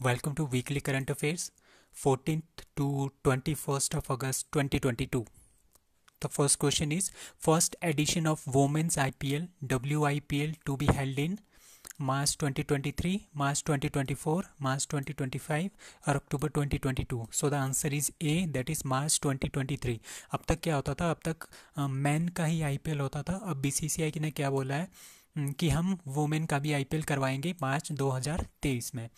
Welcome to Weekly Current Affairs, 14th to 21st of August 2022. The first question is First edition of Women's IPL, WIPL, to be held in March 2023, March 2024, March 2025 और अक्टूबर 2022. So the answer is A that is March 2023. अब तक क्या होता था अब तक man uh, का ही आईपीएल होता था अब बीसीसीआई ने क्या बोला है हम्म, कि हम वोमेन का भी आईपीएल करवाएंगे मार्च 2023 में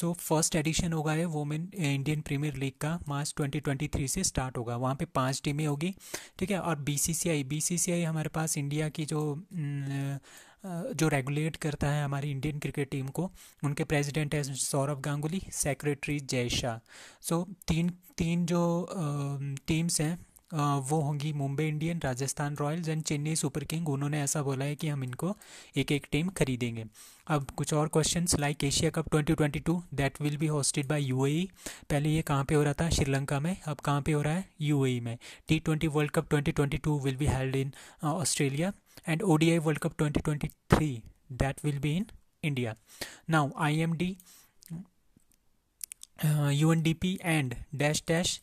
सो फर्स्ट एडिशन होगा है वोमेन इंडियन प्रीमियर लीग का मार्च 2023 से स्टार्ट होगा वहाँ पे पांच टीमें होगी ठीक है और बीसीसीआई बीसीसीआई हमारे पास इंडिया की जो हम्म, जो रेगुलेट करता है हमारी इंडियन क्रिकेट टीम को उनके प्रेसिडेंट है सौरभ गांगुली सेक्रेटरी जय शाह सो तीन तीन जो टीम्स हैं वो होंगी Mumbai Indian Rajasthan Royals and Chennai Super King उन्होंने ऐसा बोला है कि हम इनको एक एक टीम खरीदेंगे अब कुछ और questions like Asia Cup 2022 that will be hosted by UAE पहले ये कहाँ पे हो रहा था श्रीलंका में अब कहाँ पे हो रहा है यूएई e में T twenty World Cup twenty will be held in Australia and ODI World Cup twenty that will be in India now I U N D P and dash dash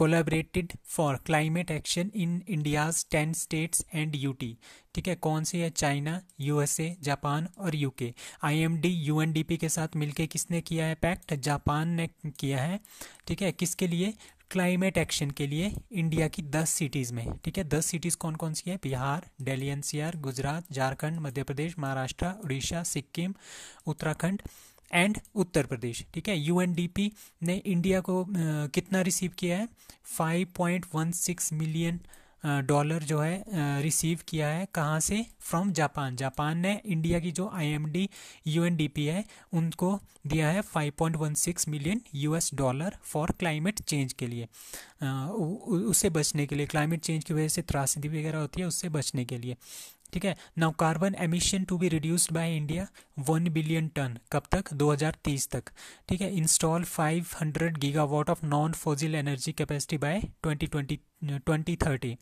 collaborated for climate action in India's ten states and UT ठीक है कौन से है China USA Japan और UK IMD UNDP के साथ मिलकर किसने किया है पैक्ट जापान ने किया है ठीक है किसके लिए क्लाइमेट एक्शन के लिए इंडिया की दस सिटीज़ में ठीक है दस सिटीज़ कौन कौन सी है बिहार दिल्ली एनसीआर गुजरात झारखंड मध्य प्रदेश महाराष्ट्र उड़ीसा सिक्किम उत्तराखंड एंड उत्तर प्रदेश ठीक है यू ने इंडिया को कितना रिसीव किया है 5.16 मिलियन डॉलर जो है रिसीव किया है कहाँ से फ्रॉम जापान जापान ने इंडिया की जो आईएमडी यूएनडीपी है उनको दिया है 5.16 million US dollar for climate change के लिए उससे बचने के लिए क्लाइमेट चेंज की वजह से त्रासदी वगैरह होती है उससे बचने के लिए ठीक है now carbon emission to be reduced by India one billion ton कब तक 2030 तक ठीक है install 500 gigawatt of non fossil energy capacity by 2020 2030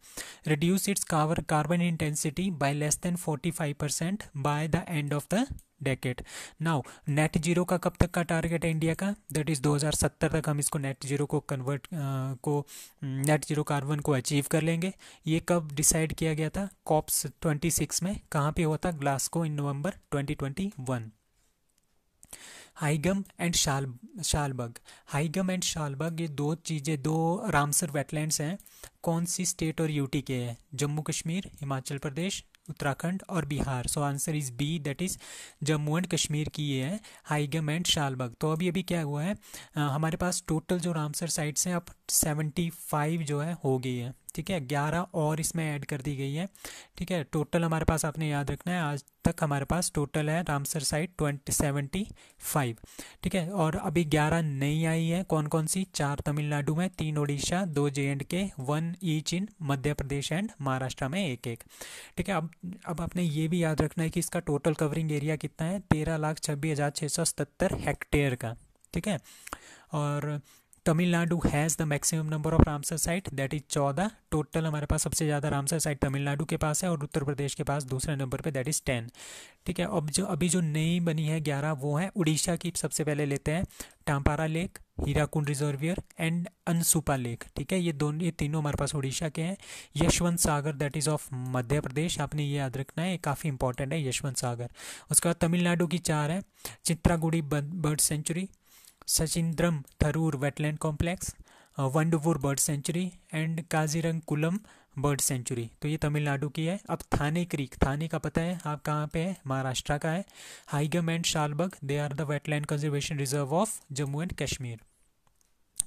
reduce its carbon intensity by less than 45% by the end of the decade now net zero का कब तक का target है इंडिया का दैट इज़ 2070 तक हम इसको नेट जीरो को कन्वर्ट uh, को नेट जीरो कार्बन को अचीव कर लेंगे ये कब डिसाइड किया गया था कॉप्स 26 में कहाँ पे हुआ था Glasgow in November 2021 Hygam and Shal Shallabugh Hygam and Shallabugh ये दो चीज़ें दो रामसर वेटलैंड्स हैं कौन सी स्टेट और यूटी के हैं जम्मू कश्मीर हिमाचल प्रदेश उत्तराखंड और Bihar so answer is B that is Jammu and Kashmir की ये है हाइगम एंड शालबाग तो अभी अभी क्या हुआ है आ, हमारे पास टोटल जो रामसर साइट्स हैं अब सेवेंटी फाइव जो है हो गई है ठीक है ग्यारह और इसमें ऐड कर दी गई है ठीक है टोटल हमारे पास आपने याद रखना है आज तक हमारे पास टोटल है Ramsar site twenty seventy five ठीक है और अभी ग्यारह नई आई है कौन कौन सी चार तमिलनाडु में तीन उड़ीसा दो J and K one each in Madhya Pradesh and Maharashtra में एक एक ठीक है अब अब आपने ये भी याद रखना है कि इसका टोटल कवरिंग एरिया कितना है तेरह लाख छब्बीस हज़ार छः सौ हेक्टेयर का ठीक है और Tamil Nadu has the maximum number of Ramsar site that is चौदह टोटल हमारे पास सबसे ज़्यादा रामसर साइट तमिलनाडु के पास है और उत्तर प्रदेश के पास दूसरे नंबर पे दैट इज़ टेन ठीक है अब जो अभी जो नई बनी है ग्यारह वो है उड़ीसा की सबसे पहले लेते हैं Tampara lake Hirakud reservoir and Ansupa lake ठीक है ये दोनों ये तीनों हमारे पास उड़ीसा के हैं Yashwant Sagar that is of Madhya Pradesh आपने ये याद रखना है काफ़ी इंपॉर्टेंट है यशवंत सागर उसके बाद तमिलनाडु की चार है Chitrangudi bird sanctuary Suchindram Theroor wetland complex Vaduvoor bird sanctuary and Kanjirankulam bird sanctuary तो ये तमिलनाडु की है अब थाने क्रीक थाने का पता है आप कहाँ पे है महाराष्ट्र का है Hygam and Shallabugh they are the wetland conservation reserve of Jammu and Kashmir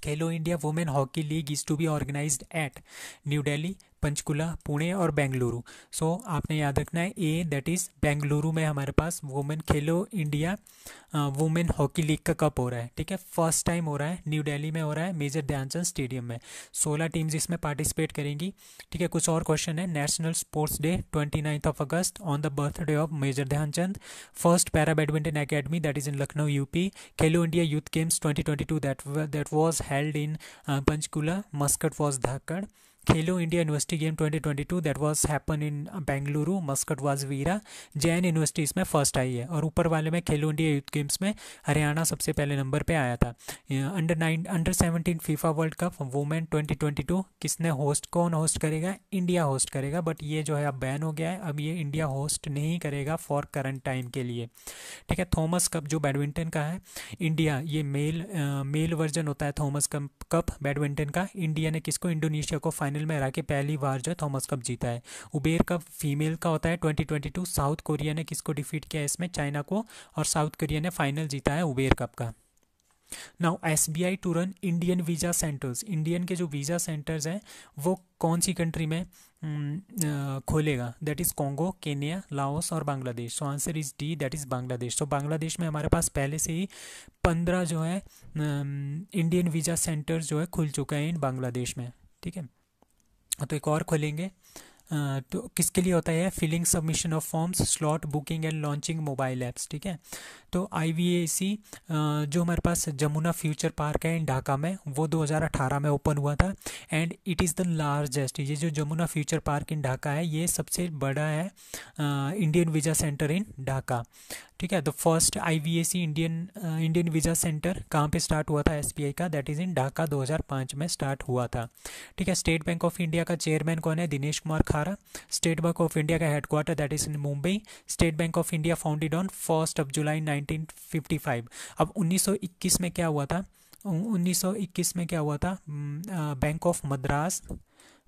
Khelo India women hockey league is to be organise at New Delhi Panchkula Pune और बेंगलुरु सो so, आपने याद रखना है ए दैट इज़ बेंगलुरु में हमारे पास women Khelo India women hockey league का कप हो रहा है ठीक है फर्स्ट टाइम हो रहा है न्यू दिल्ली में हो रहा है मेजर ध्यानचंद स्टेडियम में सोलह टीम्स इसमें पार्टिसिपेट करेंगी ठीक है कुछ और क्वेश्चन है national sports day twenty ninth of August on the birthday of Major Dhyan Chand first para badminton academy that is in Lucknow UP Khelo India youth games twenty twenty two that that was held in Panchkula mascot was Dhakad Khelo India university game 2022 that was happen in Bengaluru mascot was Veera Jain university इसमें first आई है और ऊपर वाले में खेलो India youth games में हरियाणा सबसे पहले नंबर पे आया था under nine under seventeen FIFA world Cup women 2022 किसने होस्ट कौन होस्ट करेगा इंडिया होस्ट करेगा बट ये जो है अब बैन हो गया है अब ये इंडिया होस्ट नहीं करेगा फॉर करंट टाइम के लिए ठीक है थॉमस कप जो बैडमिंटन का है इंडिया ये मेल मेल वर्जन होता है थॉमस कप बैडमिंटन का इंडिया ने किसको इंडोनेशिया को फाइनल फाइनल में हरा के पहली बार जो है थॉमस कप जीता है उबेर कप फीमेल का होता है 2022 साउथ कोरिया ने किसको डिफीट किया है इसमें चाइना को और साउथ कोरिया ने फाइनल जीता है उबेर कप का now S B I to run Indian visa centres Indian के जो वीज़ा सेंटर्स हैं वो कौन सी कंट्री में खोलेगा that is Congo Kenya Laos और Bangladesh so answer is D that is Bangladesh तो बांग्लादेश में हमारे पास पहले से ही पंद्रह जो है इंडियन वीज़ा सेंटर्स जो है खुल चुके हैं इन बांग्लादेश में ठीक है तो एक और खोलेंगे तो किसके लिए होता है filling submission of forms slot booking and launching mobile apps ठीक है तो आई जो हमारे पास जमुना फ्यूचर पार्क है इन ढाका में वो 2018 में ओपन हुआ था and it is the largest ये जो Jamuna future park in Dhaka है ये सबसे बड़ा है Indian visa centre in Dhaka ठीक है the first I V A C Indian Indian visa centre कहाँ पे स्टार्ट हुआ था एस बी आई का दैट इज़ इन ढाका 2005 में स्टार्ट हुआ था ठीक है स्टेट बैंक ऑफ इंडिया का चेयरमैन कौन है Dinesh Kumar Khara State Bank of India का headquarter that is in Mumbai State Bank of India founded on first of July nine 1955 अब 1921 में क्या हुआ था 1921 में क्या हुआ था Bank of Madras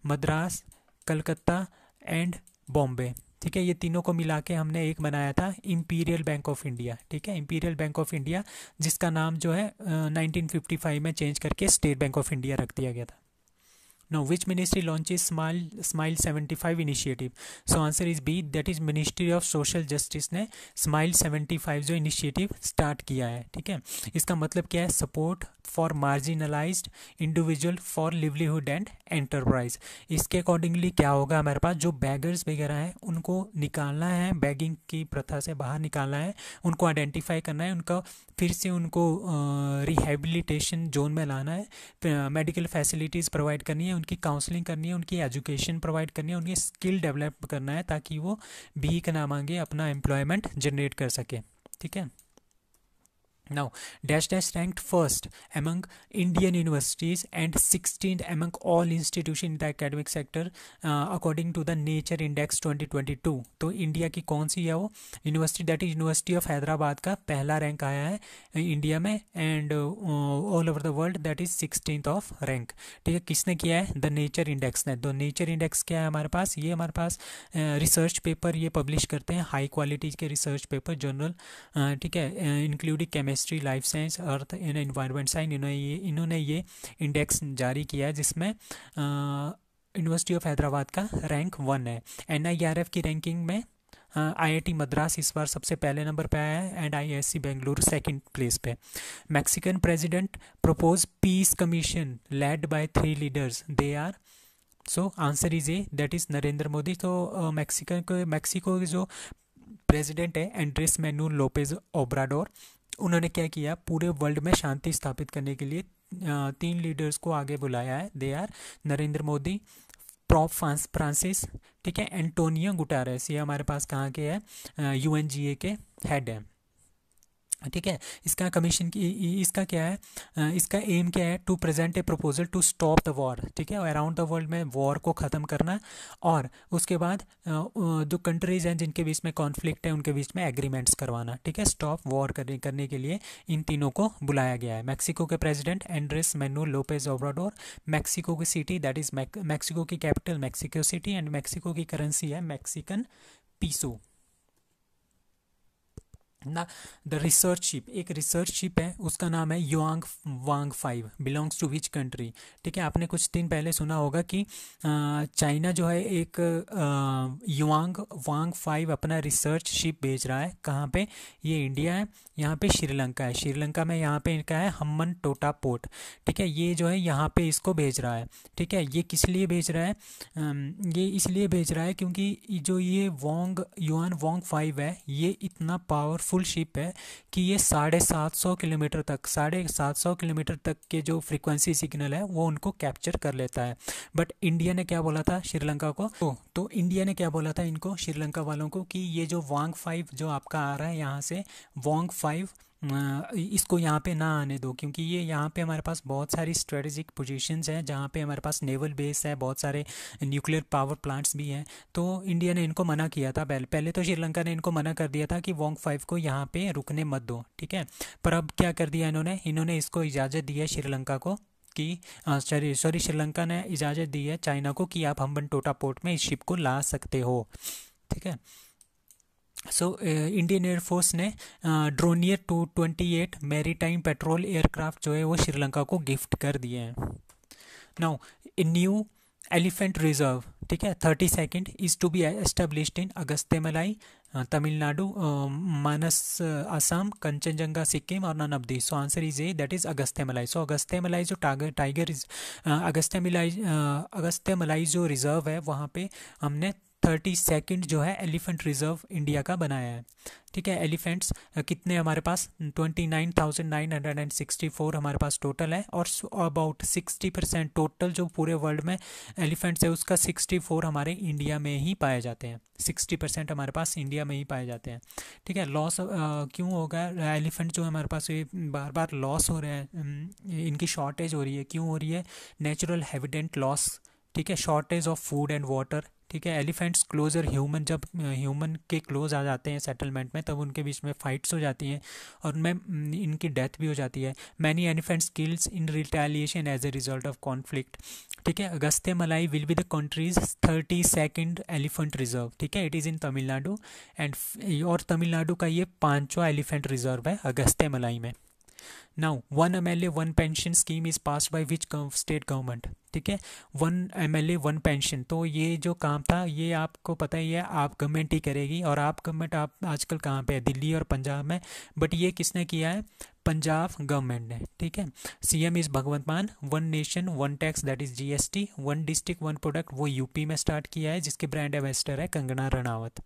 Madras Calcutta and Bombay ठीक है ये तीनों को मिला के हमने एक बनाया था इम्पीरियल बैंक ऑफ इंडिया ठीक है इम्पीरियल बैंक ऑफ इंडिया जिसका नाम जो है uh, 1955 में चेंज करके स्टेट बैंक ऑफ इंडिया रख दिया गया था Now, which ministry launches Smile Smile 75 initiative? So answer is B. That is ministry of social justice ने स्माइल 75 जो इनिशिएटिव स्टार्ट किया है ठीक है इसका मतलब क्या है support for marginalised individual for livelihood and enterprise इसके अकॉर्डिंगली क्या होगा हमारे पास जो बैगर्स वगैरह हैं उनको निकालना है बैगिंग की प्रथा से बाहर निकालना है उनको आइडेंटिफाई करना है उनका फिर से उनको रिहेबिलिटेशन जोन में लाना है मेडिकल फैसिलिटीज़ प्रोवाइड करनी है उनकी काउंसलिंग करनी है उनकी एजुकेशन प्रोवाइड करनी है उनकी स्किल डेवलप करना है ताकि वो भीख ना मांगे अपना एम्प्लॉयमेंट जनरेट कर सके ठीक है now dash dash ranked first among indian universities and 16th among all institution in the academic sector uh, according to the nature index 2022 तो इंडिया की कौन सी है वो university that is university of Hyderabad का पहला रैंक आया है इंडिया uh, में and all over the world that is sixteen of rank ठीक है किसने किया है द नेचर इंडेक्स ने तो नेचर इंडेक्स क्या है हमारे पास ये हमारे पास रिसर्च uh, पेपर ये पब्लिश करते हैं हाई क्वालिटी के रिसर्च पेपर जर्नल ठीक है including uh, chemistry chemistry life science earth and environment science इन्होंने ये इन्होंने ये इंडेक्स जारी किया है जिसमें यूनिवर्सिटी ऑफ हैदराबाद का रैंक वन है एन e की रैंकिंग में आईआईटी मद्रास इस बार सबसे पहले नंबर पे आया है and IISc Bengaluru second place पे Mexican president propose peace commission led by three leaders they are so answer is A that is Narendra Modi तो मैक्सिकन मैक्सिको के जो प्रेसिडेंट है एंड्रेस मैनू लोपेज ओब्राडोर उन्होंने क्या किया पूरे वर्ल्ड में शांति स्थापित करने के लिए तीन लीडर्स को आगे बुलाया है they are Narendra Modi prop France Francis ठीक है एंटोनियो गुटारेस ये हमारे पास कहाँ के है यू के हेड हैं ठीक है इसका कमीशन की इसका क्या है इसका एम क्या है to present a proposal to stop the war ठीक है अराउंड द वर्ल्ड में वॉर को ख़त्म करना और उसके बाद जो कंट्रीज हैं जिनके बीच में कॉन्फ्लिक्ट है उनके बीच में एग्रीमेंट्स करवाना ठीक है स्टॉप वॉर करने करने के लिए इन तीनों को बुलाया गया है मैक्सिको के president Andres Manuel Lopez Obrador Mexico की सिटी दैट इज़ मैक्सिको की capital Mexico City and Mexico की करेंसी है मैक्सिकन पीसो ना द रिसर्च शिप एक रिसर्च शिप है उसका नाम है Yuan Wang five belongs to which country ठीक है आपने कुछ दिन पहले सुना होगा कि चाइना जो है एक युआंग वांग फाइव अपना रिसर्च शिप भेज रहा है कहाँ पे ये इंडिया है यहाँ पे श्रीलंका है श्रीलंका में यहाँ पे इनका है हम्मन टोटा पोर्ट ठीक है ये जो है यहाँ पे इसको भेज रहा है ठीक है ये किस लिए भेज रहा है ये इसलिए भेज रहा है क्योंकि जो ये वोंग युआन वोंग फाइव है ये इतना पावरफुल फुल शिप है कि ये साढ़े सात सौ किलोमीटर तक साढ़े सात सौ किलोमीटर तक के जो फ्रीक्वेंसी सिग्नल है वो उनको कैप्चर कर लेता है बट इंडिया ने क्या बोला था श्रीलंका को तो, तो इंडिया ने क्या बोला था इनको श्रीलंका वालों को कि ये जो वांग फाइव जो आपका आ रहा है यहाँ से वांग फाइव इसको यहाँ पे ना आने दो क्योंकि ये यहाँ पे हमारे पास बहुत सारी स्ट्रेटेजिक पोजीशंस हैं जहाँ पे हमारे पास नेवल बेस है बहुत सारे न्यूक्लियर पावर प्लांट्स भी हैं तो इंडिया ने इनको मना किया था पहले पहले तो श्रीलंका ने इनको मना कर दिया था कि वोंग फाइव को यहाँ पे रुकने मत दो ठीक है पर अब क्या कर दिया इन्होंने इन्होंने इसको इजाज़त दी है श्रीलंका को कि सॉरी सॉरी श्रीलंका ने इजाज़त दी है चाइना को कि आप हम्बन टोटा पोर्ट में इस शिप को ला सकते हो ठीक है सो इंडियन एयरफोर्स ने Dornier two twenty eight maritime patrol aircraft जो है वो श्रीलंका को गिफ्ट कर दिए हैं नाउ न्यू एलिफेंट रिजर्व ठीक है thirty second is to be established in Agasthyamalai Tamil Nadu Manas Assam Kanchenjunga Sikkim और none of so answer is A that is Agasthyamalai so Agasthyamalai जो टागर टाइगर अगस्त्यमलाई अगस्त्यमलाई जो रिजर्व है वहाँ पे हमने थर्टी सेकेंड जो है एलिफेंट रिजर्व इंडिया का बनाया है ठीक है एलिफेंट्स कितने हमारे पास twenty nine thousand nine hundred and sixty four हमारे पास टोटल है और अबाउट सिक्सटी परसेंट टोटल जो पूरे वर्ल्ड में एलिफेंट्स है उसका सिक्सटी फोर हमारे इंडिया में ही पाए जाते हैं सिक्सटी परसेंट हमारे पास इंडिया में ही पाए जाते हैं ठीक है लॉस क्यों होगा एलिफेंट जो हमारे पास ये बार बार लॉस हो रहे हैं इनकी शॉर्टेज हो रही है क्यों हो रही है नेचुरल हैबिटेंट लॉस ठीक है shortage of food and water ठीक है एलिफेंट्स क्लोज़र ह्यूमन जब ह्यूमन के क्लोज़ आ जाते हैं सेटलमेंट में तब उनके बीच में फाइट्स हो जाती हैं और उनमें इनकी डेथ भी हो जाती है many elephants kills in retaliation as a result of conflict ठीक है Agasthyamalai will be the country's thirty second elephant reserve ठीक है it is in Tamil Nadu and और तमिलनाडु का ये पाँचवा एलिफेंट रिजर्व है अगस्त्य मलाई में now one M L A one pension scheme is pass by which state government ठीक है one M L A one pension तो ये जो काम था ये आपको पता ही है आप गवर्नमेंट ही करेगी और आप गवर्नमेंट आप आजकल कहाँ पे है दिल्ली और पंजाब में बट ये किसने किया है पंजाब गवर्नमेंट ने ठीक है CM is Bhagwant Mann one nation one tax that is GST one district one product वो यूपी में स्टार्ट किया है जिसके ब्रांड एम्बेसडर है कंगना रनावत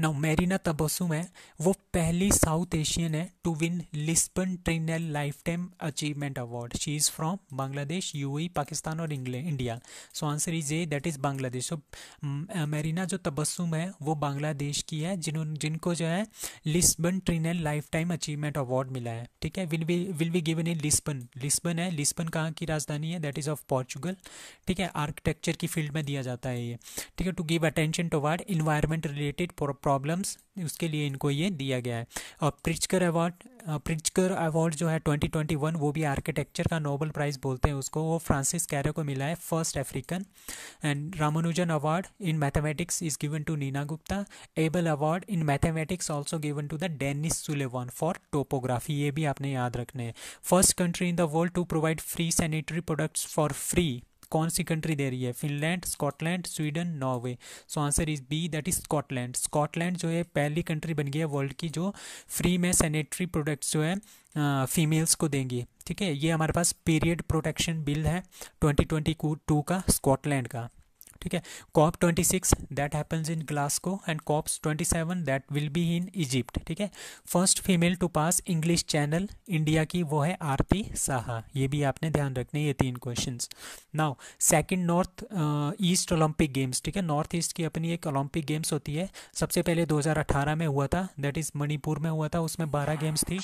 नाउ मेरीना तबसुम है वो पहली साउथ एशियन है to win Lisbon triennial lifetime achievement award she is from Bangladesh यू पाकिस्तान और England India so answer is A that is Bangladesh so Marina जो तबसुम है वो बांग्लादेश की है जिन्होंने जिनको जो है Lisbon triennial lifetime achievement award मिला है ठीक है will be will be given in Lisbon Lisbon है लिस्बन कहाँ की राजधानी है दैट इज़ ऑफ पॉर्चुगल ठीक है आर्किटेक्चर की फील्ड में दिया जाता है ये ठीक है to give attention toward environment related related problems उसके लिए इनको ये दिया गया है और प्रिचकर अवार्ड प्रिचकर अवार्ड जो है 2021 वो भी आर्किटेक्चर का नोबल प्राइज़ बोलते हैं उसको वो फ्रांसिस कैरो को मिला है first African and Ramanujan award in mathematics is given to Neena Gupta Abel award in mathematics also given to the Dennis Sullivan for topography ये भी आपने याद रखने हैं first country in the world to provide free sanitary products for free कौन सी country दे रही है Finland Scotland Sweden Norway so answer is B that is Scotland Scotland जो है पहली कंट्री बन गई है वर्ल्ड की जो फ्री में सैनिटरी प्रोडक्ट्स जो है फीमेल्स को देंगी ठीक है ये हमारे पास पीरियड प्रोटेक्शन बिल है ट्वेंटी ट्वेंटी टू का स्कॉटलैंड का ठीक है COP twenty six that happens in Glasgow and COPs twenty seven that will be in Egypt ठीक है first female to pass English Channel India की वो है आरती साहा ये भी आपने ध्यान रखने ये तीन question now second North East Olympic games ठीक है नॉर्थ ईस्ट की अपनी एक ओलंपिक गेम्स होती है सबसे पहले 2018 में हुआ था दैट इज़ मणिपुर में हुआ था उसमें बारह गेम्स थी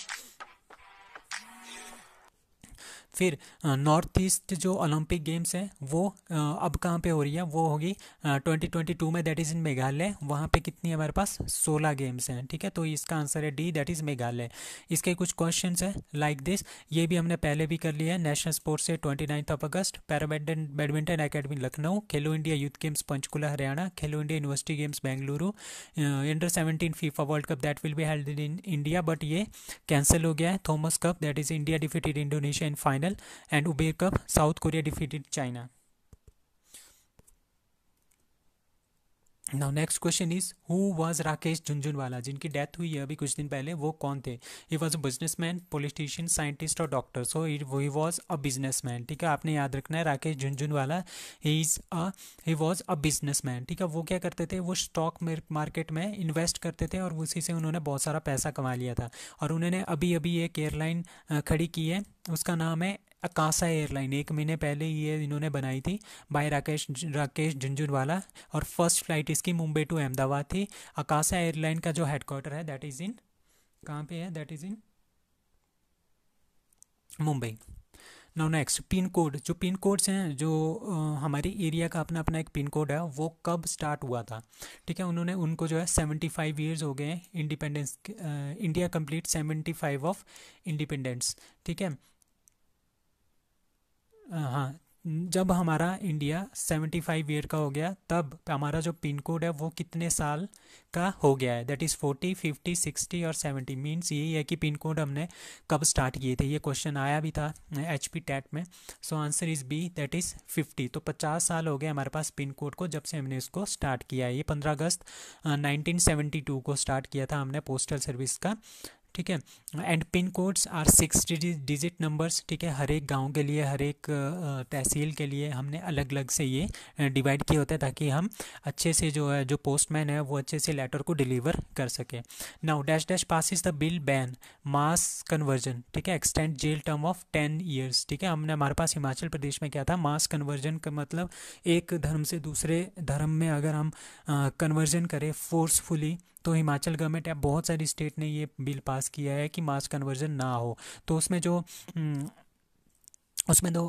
फिर नॉर्थ ईस्ट जो ओलंपिक गेम्स हैं वो अब कहाँ पे हो रही है वो होगी ट्वेंटी ट्वेंटी टू में दैट इज़ इन मेघालय वहाँ पे कितनी हमारे पास सोलह गेम्स हैं ठीक है तो इसका आंसर है डी दैट इज़ मेघालय इसके कुछ क्वेश्चन हैं लाइक दिस ये भी हमने पहले भी कर लिया है नेशनल स्पोर्ट्स है twenty ninth of August para badminton badminton academy Lucknow Khelo India youth games Panchkula Haryana Khelo India university games Bengaluru under seventeen FIFA world cup that will be held in India but ये कैंसिल हो गया है Thomas cup that is India defeated Indonesia in final medal and Uber Cup, South Korea defeated China. Now next question is who was Rakesh Jhunjhunwala जिनकी death हुई है अभी कुछ दिन पहले वो कौन थे he was a businessman politician scientist और doctor so he was a businessman ठीक है आपने याद रखना है Rakesh Jhunjhunwala he is a he was a businessman ठीक है वो क्या करते थे वो स्टॉक मार्केट में इन्वेस्ट करते थे और उसी से उन्होंने बहुत सारा पैसा कमा लिया था और उन्होंने अभी अभी एक एयरलाइन खड़ी की है उसका नाम है अकासा एयरलाइन एक महीने पहले ये इन्होंने बनाई थी बाय राकेश राकेश झुंझुनवाला और फर्स्ट फ्लाइट इसकी मुंबई टू अहमदाबाद थी अकासा एयरलाइन का जो हेडक्वार्टर है दैट इज़ इन कहाँ पे है that is in Mumbai now next pin code जो पिन कोड्स हैं जो आ, हमारी एरिया का अपना अपना एक पिन कोड है वो कब स्टार्ट हुआ था ठीक है उन्होंने उनको जो है सेवेंटी फाइव ईयर्स हो गए हैं independence India complete seventy five of independence ठीक है हाँ जब हमारा इंडिया सेवेंटी फाइव ईयर का हो गया तब हमारा जो पिन कोड है वो कितने साल का हो गया है that is forty fifty sixty और सेवेंटी मीन्स यही है कि पिन कोड हमने कब स्टार्ट किए थे ये क्वेश्चन आया भी था एच पी टैट में so answer is B that is fifty तो पचास साल हो गए हमारे पास पिन कोड को जब से हमने इसको स्टार्ट किया है ये पंद्रह अगस्त नाइनटीन सेवेंटी टू को स्टार्ट किया था हमने पोस्टल सर्विस का ठीक है and pin codes are six digit numbers ठीक है हर एक गांव के लिए हर एक तहसील के लिए हमने अलग अलग से ये डिवाइड किया होता है ताकि हम अच्छे से जो है जो पोस्टमैन है वो अच्छे से लेटर को डिलीवर कर सके now dash dash pass is the bill ban mass conversion ठीक है extend jail term of ten years ठीक है हमने हमारे पास हिमाचल प्रदेश में क्या था मास कन्वर्जन का मतलब एक धर्म से दूसरे धर्म में अगर हम कन्वर्जन करें फोर्सफुली तो हिमाचल गवर्नमेंट या बहुत सारी स्टेट ने ये बिल पास किया है कि मास कन्वर्जन ना हो तो उसमें जो हम्म, उसमें दो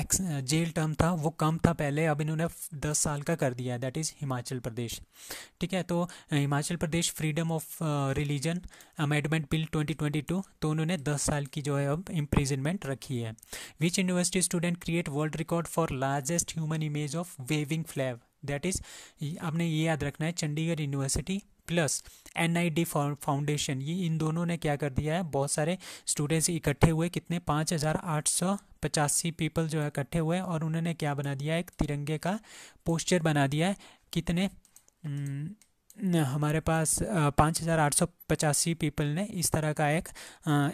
एक्स जेल टर्म था वो कम था पहले अब इन्होंने दस साल का कर दिया है दैट इज़ हिमाचल प्रदेश ठीक है तो Himachal Pradesh freedom of religion amendment bill 2022 तो उन्होंने दस साल की जो है अब इम्प्रिजनमेंट रखी है which university student create world record for largest human image of waving flag that is आपने ये याद रखना है Chandigarh university plus N I D foundation ये इन दोनों ने क्या कर दिया है बहुत सारे स्टूडेंट्स इकट्ठे हुए कितने पाँच हज़ार आठ सौ पचासी पीपल जो है इकट्ठे हुए और उन्होंने क्या बना दिया एक तिरंगे का पोस्टर बना दिया है कितने हमारे पास पाँच हज़ार आठ सौ पचासी पीपल ने इस तरह का एक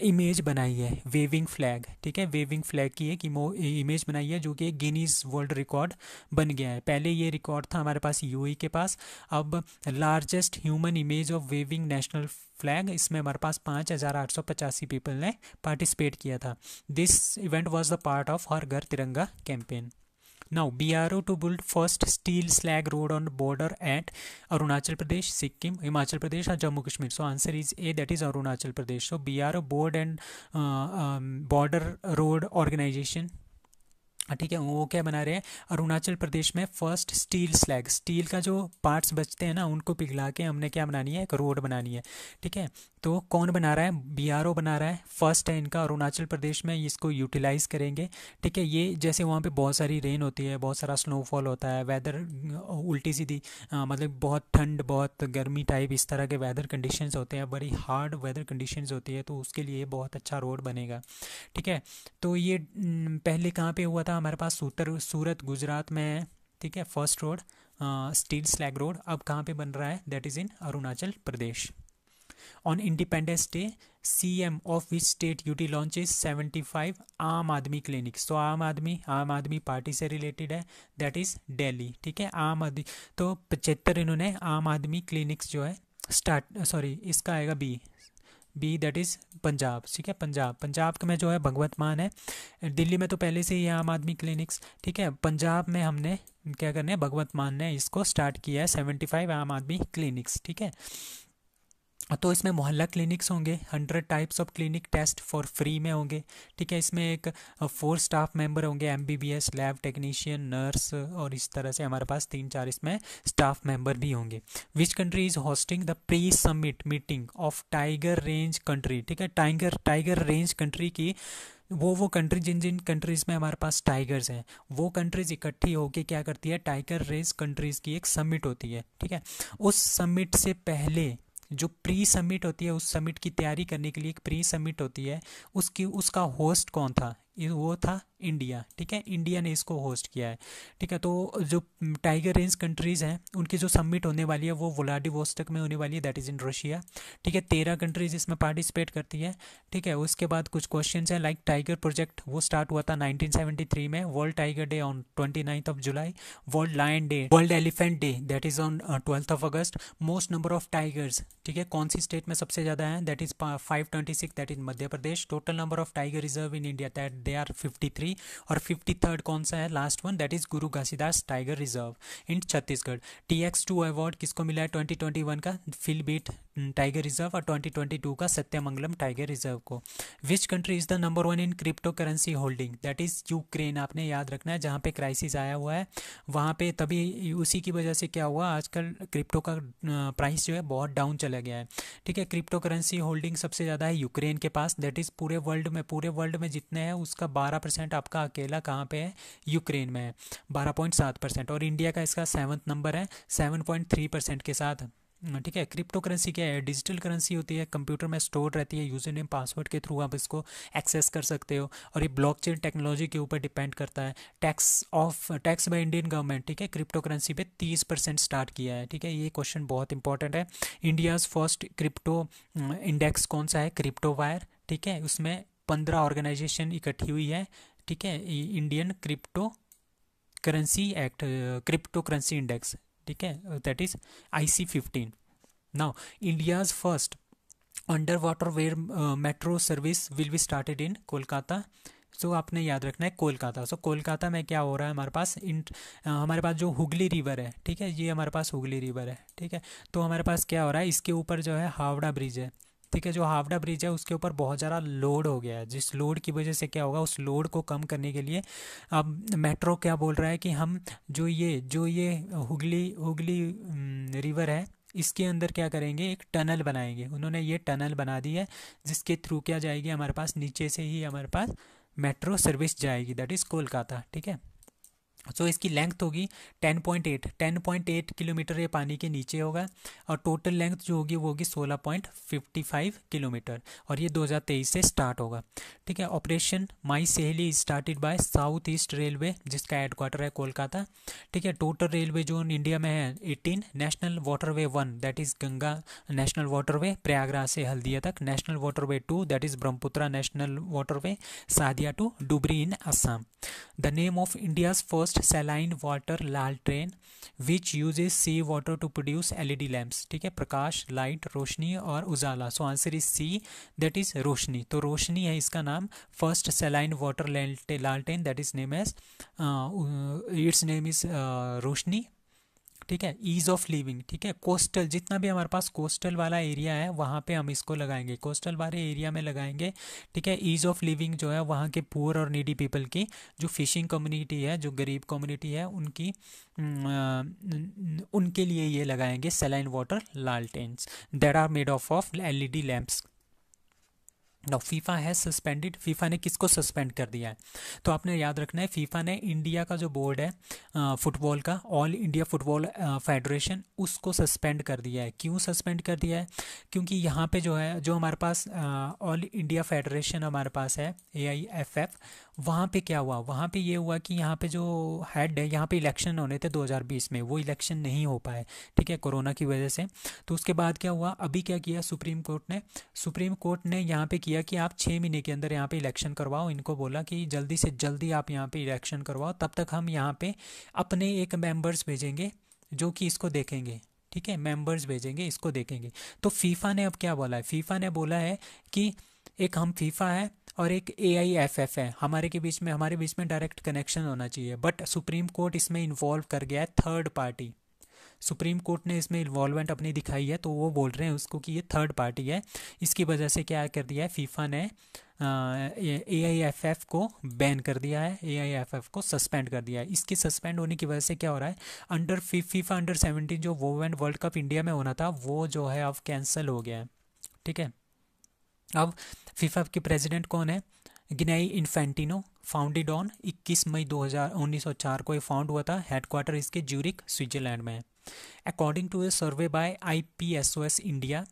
इमेज बनाई है वेविंग फ्लैग ठीक है वेविंग फ्लैग की एक इमेज बनाई है जो कि गिनीज वर्ल्ड रिकॉर्ड बन गया है पहले ये रिकॉर्ड था हमारे पास यूएई के पास अब largest human image of waving national flag इसमें हमारे पास पाँच हज़ार आठ सौ पचासी पीपल ने पार्टिसिपेट किया था this event was the part of Har Ghar Tiranga campaign Now BRO to build first steel slag road on border at Arunachal Pradesh, Sikkim, Himachal Pradesh or Jammu Kashmir. So answer is A that is Arunachal Pradesh. So BRO board and uh, um, border road organization ठीक है वो क्या बना रहे हैं अरुणाचल प्रदेश में first steel slag steel का जो पार्ट्स बचते हैं ना उनको पिघला के हमने क्या बनानी है एक रोड बनानी है ठीक है तो कौन बना रहा है बी बना रहा है फर्स्ट है इनका अरुणाचल प्रदेश में इसको यूटिलाइज़ करेंगे ठीक है ये जैसे वहाँ पे बहुत सारी रेन होती है बहुत सारा स्नोफॉल होता है वेदर उल्टी सीधी मतलब बहुत ठंड बहुत गर्मी टाइप इस तरह के वेदर कंडीशंस होते हैं बड़ी हार्ड वेदर कंडीशंस होती है तो उसके लिए बहुत अच्छा रोड बनेगा ठीक है तो ये पहले कहाँ पर हुआ था हमारे पास सूतर सूरत गुजरात में है ठीक है first road steel slag road अब कहाँ पर बन रहा है that is in Arunachal Pradesh on independence day C M of which state UT launch is seventy five Aam Aadmi clinics तो आम आदमी आम आदमी पार्टी से रिलेटेड है दैट इज़ डेली ठीक है आम आदमी तो पचहत्तर इन्होंने आम आदमी क्लिनिक्स जो है स्टार्ट सॉरी इसका आएगा B B that is Punjab ठीक है पंजाब पंजाब के में जो है भगवत मान है दिल्ली में तो पहले से ही आम आदमी क्लिनिक्स ठीक है पंजाब में हमने क्या करना है भगवत मान ने इसको स्टार्ट किया है seventy five Aam Aadmi clinics ठीक है तो इसमें मोहल्ला क्लिनिक्स होंगे hundred types of clinic test for free में होंगे ठीक है इसमें एक फोर स्टाफ मेंबर होंगे एमबीबीएस लैब टेक्नीशियन नर्स और इस तरह से हमारे पास तीन चार इसमें स्टाफ मेंबर भी होंगे which country is hosting the pre summit meeting of tiger range country ठीक है टाइगर टाइगर रेंज कंट्री की वो वो कंट्री जिन जिन कंट्रीज़ में हमारे पास टाइगर्स हैं वो कंट्रीज़ इकट्ठी होकर क्या करती है टाइगर रेस कंट्रीज़ की एक समिट होती है ठीक है उस समिट से पहले जो प्री समिट होती है उस समिट की तैयारी करने के लिए एक प्री समिट होती है उसकी उसका होस्ट कौन था वो था इंडिया ठीक है इंडिया ने इसको होस्ट किया है ठीक है तो जो टाइगर रेंज कंट्रीज़ हैं उनकी जो सबमिट होने वाली है वो वोस्टक में होने वाली है दैट इज़ इन रशिया ठीक है तेरह कंट्रीज़ इसमें पार्टिसिपेट करती है ठीक है उसके बाद कुछ क्वेश्चन हैं लाइक टाइगर प्रोजेक्ट वो स्टार्ट हुआ था नाइनटीन में world tiger day on twenty of July world line day world elephant day that is on twelfth of August most number of tigers ठीक है कौन सी स्टेट में सबसे ज़्यादा है that is five twenty six that is Madhya Pradesh total number of tiger reserve in India that they are fifty three sorry और fifty third कौन सा है last one that is Guru Ghasidas tiger reserve in Chhattisgarh T X two award किसको मिला है twenty twenty one का Pilibhit tiger reserve और twenty twenty two का सत्यमंगलम टाइगर रिजर्व को which country is the number one in crypto currency holding that is Ukraine आपने याद रखना है जहाँ पे क्राइसिस आया हुआ है वहाँ पे तभी उसी की वजह से क्या हुआ आजकल क्रिप्टो का प्राइस जो है बहुत डाउन चला गया है ठीक है क्रिप्टो करेंसी होल्डिंग सबसे ज़्यादा है यूक्रेन के पास दैट इज़ पूरे वर्ल्ड में पूरे वर्ल्ड में जितने हैं उसका बारह परसेंट आपका अकेला कहाँ पे है यूक्रेन में है बारह पॉइंट सात परसेंट और इंडिया का इसका सेवन्थ नंबर है सेवन पॉइंट थ्री परसेंट के साथ ठीक है क्रिप्टो करेंसी क्या है डिजिटल करेंसी होती है कंप्यूटर में स्टोर रहती है यूजर नेम पासवर्ड के थ्रू आप इसको एक्सेस कर सकते हो और ये ब्लॉकचेन टेक्नोलॉजी के ऊपर डिपेंड करता है tax of tax by Indian government ठीक है क्रिप्टो करेंसी पे तीस परसेंट स्टार्ट किया है ठीक है ये क्वेश्चन बहुत इंपॉर्टेंट है इंडियाज़ फर्स्ट क्रिप्टो इंडेक्स कौन सा है क्रिप्टो वायर ठीक है उसमें पंद्रह ऑर्गेनाइजेशन इकट्ठी हुई है ठीक है Indian crypto currency act crypto currency index ठीक है that is I C fifteen now India's first under water where metro service will be started in Kolkata so so, आपने याद रखना है कोलकाता सो so, कोलकाता में क्या हो रहा है हमारे पास इन uh, हमारे पास जो हुगली रिवर है ठीक है ये हमारे पास हुगली रिवर है ठीक है तो हमारे पास क्या हो रहा है इसके ऊपर जो है हावड़ा ब्रिज है ठीक है जो हावड़ा ब्रिज है उसके ऊपर बहुत ज़्यादा लोड हो गया है जिस लोड की वजह से क्या होगा उस लोड को कम करने के लिए अब मेट्रो क्या बोल रहा है कि हम जो ये जो ये हुगली हुगली रिवर है इसके अंदर क्या करेंगे एक टनल बनाएंगे उन्होंने ये टनल बना दी है जिसके थ्रू क्या जाएगी हमारे पास नीचे से ही हमारे पास मेट्रो सर्विस जाएगी दैट इज़ कोलकाता ठीक है सो so, इसकी लेंथ होगी 10.8 10.8 किलोमीटर ये पानी के नीचे होगा और टोटल लेंथ जो होगी वो होगी 16.55 किलोमीटर और ये 2023 से स्टार्ट होगा ठीक है operation my Saheli started by South East railway जिसका हेडक्वार्टर है कोलकाता ठीक है टोटल रेलवे जोन इंडिया में है 18 national waterway one that is Ganga national waterway Prayagraj से हल्दिया तक national waterway two that is Brahmaputra national waterway Sadiya to Dhubri in Assam the name of India's first most saline water lantern which uses sea water to produce LED lamps ठीक है Prakash light Roshni और Ujala so answer is C that is Roshni तो रोशनी है इसका नाम first saline water लालटेन that is name as it's name is Roshni ठीक है ईज ऑफ लिविंग ठीक है कोस्टल जितना भी हमारे पास कोस्टल वाला एरिया है वहाँ पे हम इसको लगाएंगे कोस्टल वाले एरिया में लगाएंगे ठीक है ईज ऑफ लिविंग जो है वहाँ के पुअर और नीडी पीपल की जो फिशिंग कम्युनिटी है जो गरीब कम्युनिटी है उनकी उनके लिए ये लगाएंगे सेलाइन वाटर लालटेन्स there are made of of L E D lamps ना फीफा है सस्पेंडेड फीफा ने किसको सस्पेंड कर दिया है तो आपने याद रखना है फीफा ने इंडिया का जो बोर्ड है फुटबॉल का ऑल इंडिया फुटबॉल फेडरेशन उसको सस्पेंड कर दिया है क्यों सस्पेंड कर दिया है क्योंकि यहाँ पे जो है जो हमारे पास ऑल इंडिया फेडरेशन हमारे पास है ए आई एफ एफ वहाँ पे क्या हुआ वहाँ पे ये हुआ कि यहाँ पे जो हेड है यहाँ पे इलेक्शन होने थे 2020 में वो इलेक्शन नहीं हो पाए ठीक है कोरोना की वजह से तो उसके बाद क्या हुआ अभी क्या किया सुप्रीम कोर्ट ने सुप्रीम कोर्ट ने यहाँ पे किया कि आप छः महीने के अंदर यहाँ पे इलेक्शन करवाओ इनको बोला कि जल्दी से जल्दी आप यहाँ पर इलेक्शन करवाओ तब तक हम यहाँ पर अपने एक मेम्बर्स भेजेंगे जो कि इसको देखेंगे ठीक है मेम्बर्स भेजेंगे इसको देखेंगे तो फीफा ने अब क्या बोला है फीफा ने बोला है कि एक हम फीफा है और एक ए आई एफ एफ है हमारे के बीच में हमारे बीच में डायरेक्ट कनेक्शन होना चाहिए बट सुप्रीम कोर्ट इसमें इन्वॉल्व कर गया है थर्ड पार्टी सुप्रीम कोर्ट ने इसमें इन्वॉल्वमेंट अपनी दिखाई है तो वो बोल रहे हैं उसको कि ये थर्ड पार्टी है इसकी वजह से क्या कर दिया है फीफा ने ए आई एफ एफ को बैन कर दिया है ए आई एफ एफ को सस्पेंड कर दिया है इसके सस्पेंड होने की वजह से क्या हो रहा है अंडर फीफा अंडर सेवेंटीन जो वोमेन वर्ल्ड कप इंडिया में होना था वो जो है अब कैंसिल हो गया है ठीक है अब फीफा के प्रेसिडेंट कौन है गिनाई इन्फेंटिनो फाउंडेड ऑन 21 मई 2000 1904 को ये फाउंड हुआ था हेडक्वार्टर इसके ज्यूरिक स्विट्जरलैंड में है according to a survey by I P S O S India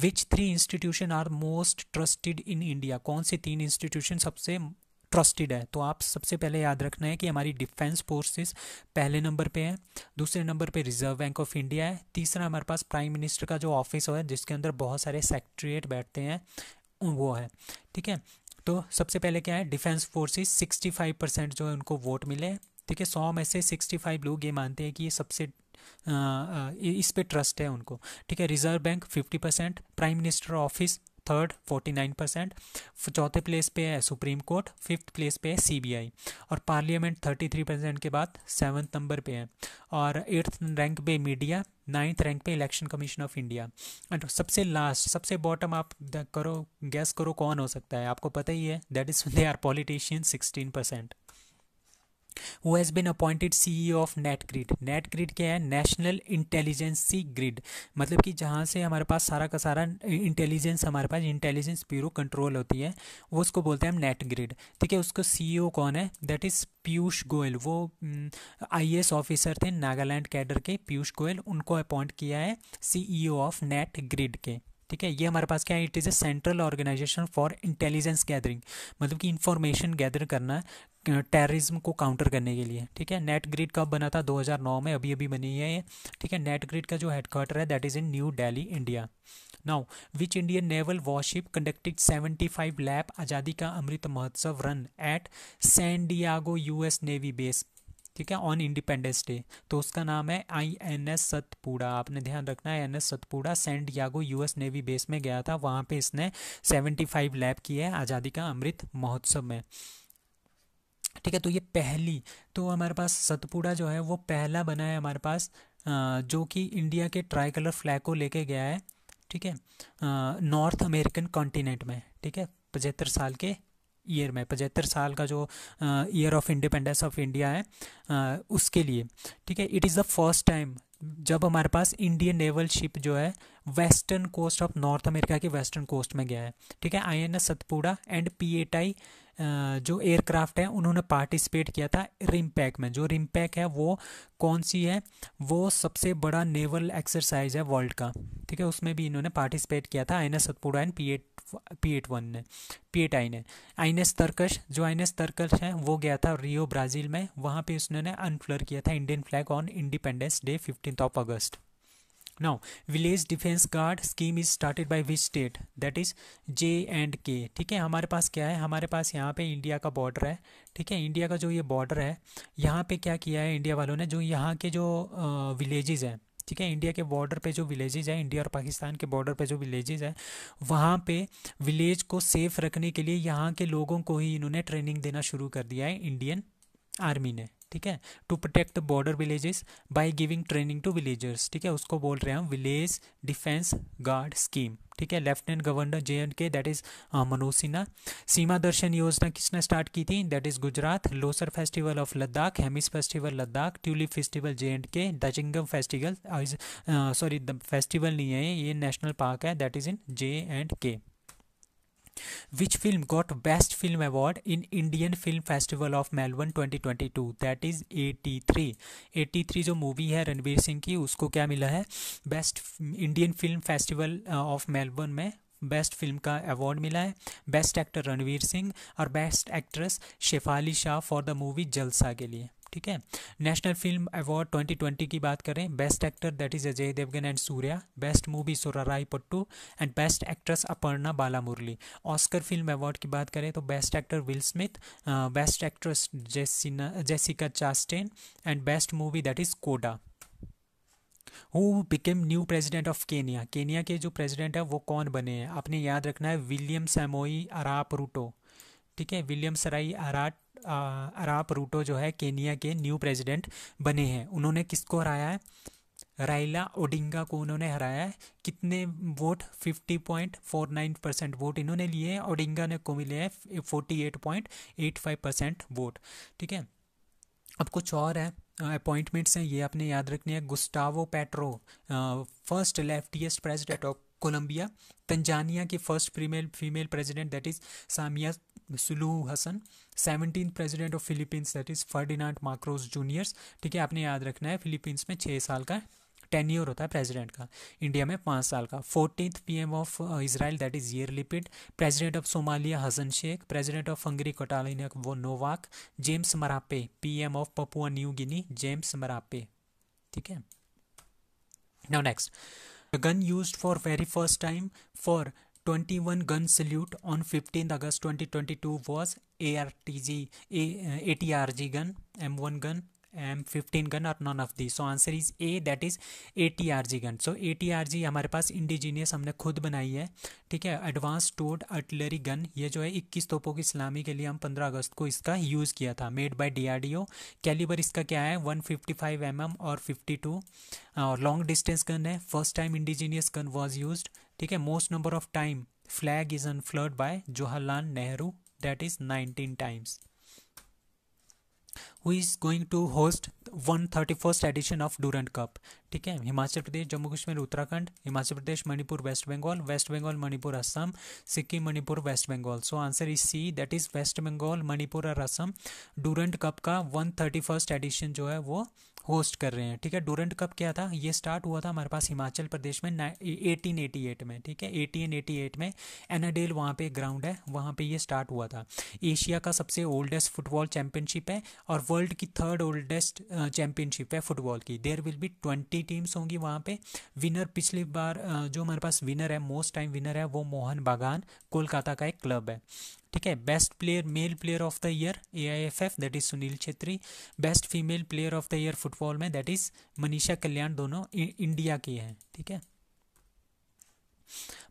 which three institution are most trusted in India कौन से तीन इंस्टीट्यूशन सबसे ट्रस्टेड है तो आप सबसे पहले याद रखना है कि हमारी डिफेंस फोर्सेस पहले नंबर पे है दूसरे नंबर पे रिजर्व बैंक ऑफ इंडिया है तीसरा हमारे पास प्राइम मिनिस्टर का जो ऑफिस है जिसके अंदर बहुत सारे सेक्रेटरीट बैठते हैं वो है ठीक है तो सबसे पहले क्या है डिफेंस फोर्सेस 65 परसेंट जो है उनको वोट मिले ठीक है सौ में से 65 लोग ये मानते हैं कि ये सबसे आ, इस पे ट्रस्ट है उनको ठीक है reserve bank 50 percent prime minister office third 49 percent चौथे प्लेस पे है सुप्रीम कोर्ट फिफ्थ प्लेस पे है सीबीआई और पार्लियामेंट 33 परसेंट के बाद सेवन्थ नंबर पे है और एट्थ रैंक पे मीडिया नाइन्थ रैंक पे election commission of India and सबसे लास्ट सबसे बॉटम आप करो गैस करो कौन हो सकता है आपको पता ही है that is they are politician sixteen percent who has been appointed CEO of net grid net grid क्या है नेशनल इंटेलिजेंसी ग्रिड मतलब कि जहाँ से हमारे पास सारा का सारा इंटेलिजेंस हमारे पास इंटेलिजेंस ब्यूरो कंट्रोल होती है वो उसको बोलते हैं हम नेट ग्रिड ठीक है उसको ओ e कौन है दैट इज़ पीयूष गोयल वो एस ऑफिसर थे नागालैंड कैडर के पीयूष गोयल उनको अपॉइंट किया है सीईओ ऑफ नेट ग्रिड के ठीक है ये हमारे पास क्या है it is a central organization for intelligence gathering मतलब कि इंफॉर्मेशन गैदर करना टेररिज्म को काउंटर करने के लिए ठीक है नेट ग्रिड कब बना था 2009 में अभी अभी बनी है ये ठीक है नेट ग्रिड का जो हेडक्वार्टर है that is in New Delhi India now which Indian naval warship conducted 75 lap Azadi ka Amrit Mahotsav run at San Diego US navy base ठीक है ऑन इंडिपेंडेंस डे तो उसका नाम है आई एन एस सतपुड़ा आपने ध्यान रखना है N S Satpura San Diego US navy base में गया था वहाँ पे इसने 75 लैब किए आज़ादी का अमृत महोत्सव में ठीक है तो ये पहली तो हमारे पास सतपुड़ा जो है वो पहला बना है हमारे पास जो कि इंडिया के ट्राई कलर फ्लैग को लेके गया है ठीक है नॉर्थ अमेरिकन कॉन्टिनेंट में ठीक है पचहत्तर साल के ईयर में पचहत्तर साल का जो year of independence of India है आ, उसके लिए ठीक है it is the first time जब हमारे पास इंडियन नेवल शिप जो है western coast of North America की वेस्टर्न कोस्ट में गया है ठीक है I N S Satpura and P eight I जो एयरक्राफ्ट है उन्होंने पार्टिसिपेट किया था रिमपैक में जो रिमपैक है वो कौन सी है वो सबसे बड़ा नेवल एक्सरसाइज है वर्ल्ड का ठीक है उसमें भी इन्होंने पार्टिसिपेट किया था I N S Satpura and P eight P eight one ने पी एट आई ने आइनेस तर्कश जो आइनेस तर्कश है वो गया था रियो ब्राज़ील में वहाँ पे उसने अनफ्लर किया था Indian flag on independence Day fifteenth of August now village defence guard scheme is started by which state that is J and K ठीक है हमारे पास क्या है हमारे पास यहाँ पे इंडिया का बॉर्डर है ठीक है इंडिया का जो ये बॉर्डर है यहाँ पे क्या किया है इंडिया वालों ने जो यहाँ के जो विलेजेस हैं ठीक है इंडिया के बॉर्डर पे जो विलेजेज है इंडिया और पाकिस्तान के बॉर्डर पे जो विलेजेज है वहाँ पे विलेज को सेफ रखने के लिए यहाँ के लोगों को ही इन्होंने ट्रेनिंग देना शुरू कर दिया है इंडियन आर्मी ने ठीक है to protect the border villages by giving training to villagers ठीक है उसको बोल रहे हैं हम विलेज डिफेंस गार्ड स्कीम ठीक है lieutenant governor J and K that is Manoj Sinha Seema Darshan Yojana किसने स्टार्ट की थी that is Gujarat Losar festival of Ladakh Hemis festival Ladakh tulip festival J and K Dachigam festival sorry festival नहीं है ये नेशनल पार्क है that is in J and K which film got best film award in indian film festival of melbourne 2022 that is 83 83 जो movie है रणवीर सिंह की उसको क्या मिला है best Indian film festival of Melbourne में बेस्ट फिल्म का अवार्ड मिला है बेस्ट एक्टर रणवीर सिंह और best actress Shefali Shah for the movie Jalsa के लिए ठीक है नेशनल फिल्म अवार्ड 2020 की बात करें best actor that is Ajay Devgn and Suriya best movie राय पट्टू and best actress Aparna Bala Murali Oscar film award की बात करें तो best actor Will Smith best actress Jessica Chastain and best movie that is CODA who became new president of Kenya Kenya के जो president है वो कौन बने हैं आपने याद रखना है विलियम सेमोई अराप रूटो ठीक है विलियम सराई अराट अराप रूटो जो है केनिया के न्यू प्रेसिडेंट बने हैं उन्होंने किसको हराया है राइला ओडिंगा को उन्होंने हराया है कितने वोट 50.49 परसेंट वोट इन्होंने लिए हैं ओडिंगा ने को मिले हैं 48.85 परसेंट वोट ठीक है अब कुछ और है अपॉइंटमेंट्स हैं ये आपने याद रखनी है Gustavo Petro first leftiest president of Colombia Tanzania की first female female president that is Samia Suluhu Hassan seventeen president of Philippines that is Ferdinand Marcos juniors ठीक है आपने याद रखना है फिलीपींस में छः साल का टेन्योर होता है प्रेसिडेंट का इंडिया में पाँच साल का fourteen PM of Israel that is Yair Lapid president of Somalia Hassan Sheikh president of Hungary Katalin वो Novak James Marape PM of Papua New Guinea James Marape ठीक है now next The gun used for very first time for 21 gun salute on 15 August 2022 was ARTG, A, ATRG gun, M1 gun M fifteen gun और none of the so answer is A that is A T R G gun so A T R G हमारे पास indigenous हमने खुद बनाई है ठीक है advance toad artillery gun ये जो है इक्कीस तोपों की सलामी के लिए हम पंद्रह अगस्त को इसका यूज़ किया था made by D R D O calibre इसका क्या है one fifty five M M और फिफ्टी टू हाँ, और लॉन्ग डिस्टेंस गन है first time indigenous gun was use ठीक है most number of time flag is furled by Jawaharlal Nehru that is nineteen times who is going to host one thirty first edition of Durand cup ठीक है हिमाचल प्रदेश जम्मू कश्मीर उत्तराखंड हिमाचल प्रदेश Manipur West Bengal West Bengal Manipur Assam Sikkim Manipur West Bengal so answer is C that is West Bengal Manipur और Assam Durand cup का one thirty first edition जो है वो host कर रहे हैं ठीक है डोरेंट कप क्या था ये स्टार्ट हुआ था हमारे पास हिमाचल प्रदेश में एटीन एटी एट में ठीक है एटीन एटी एट में एनाडेल वहाँ पे ग्राउंड है वहाँ पे ये स्टार्ट हुआ था एशिया का सबसे ओल्डेस्ट फुटबॉल चैंपियनशिप है और वर्ल्ड की थर्ड ओल्डेस्ट चैंपियनशिप है फुटबॉल की there will be twenty teams होंगी वहाँ पर विनर पिछली बार जो हमारे पास विनर है मोस्ट टाइम विनर है वो मोहन बागान कोलकाता का एक क्लब है ठीक है best player male player of the year A I F F that is Sunil Chhetri best female player of the year football में दैट इज मनीषा कल्याण दोनों इंडिया की हैं ठीक है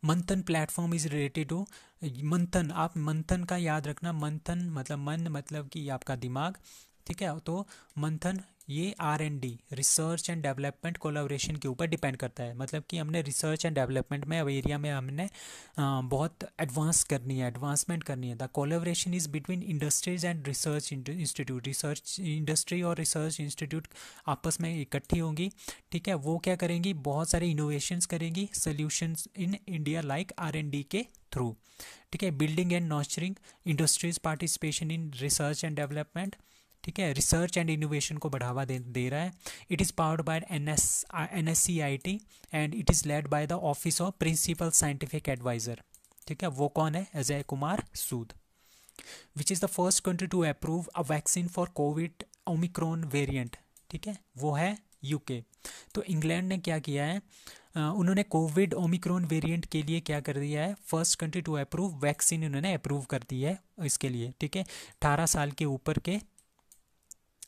मंथन प्लेटफॉर्म इज रिलेटेड टू मंथन आप मंथन का याद रखना मंथन मतलब मन मतलब कि आपका दिमाग ठीक है तो मंथन ये R and D research and development collaboration के ऊपर डिपेंड करता है मतलब कि हमने रिसर्च एंड डेवलपमेंट में अब एरिया में हमने बहुत एडवांस करनी है एडवांसमेंट करनी है the collaboration is between industries and research institute research industry और रिसर्च इंस्टीट्यूट आपस में इकट्ठी होंगी ठीक है वो क्या करेंगी बहुत सारे इनोवेशंस करेंगी solutions in India like R and D के थ्रू ठीक है building and nurturing industries participation in research and development ठीक है रिसर्च एंड इनोवेशन को बढ़ावा दे दे रहा है it is powered by N S N S C I T and it is led by the office of principal scientific adviser ठीक है वो कौन है Ajay Kumar Sood which is the first country to approve a vaccine for covid omicron variant ठीक है वो है UK तो इंग्लैंड ने क्या किया है उन्होंने कोविड ओमिक्रॉन वेरिएंट के लिए क्या कर दिया है first country to approve vaccine उन्होंने अप्रूव कर दी है इसके लिए ठीक है अठारह साल के ऊपर के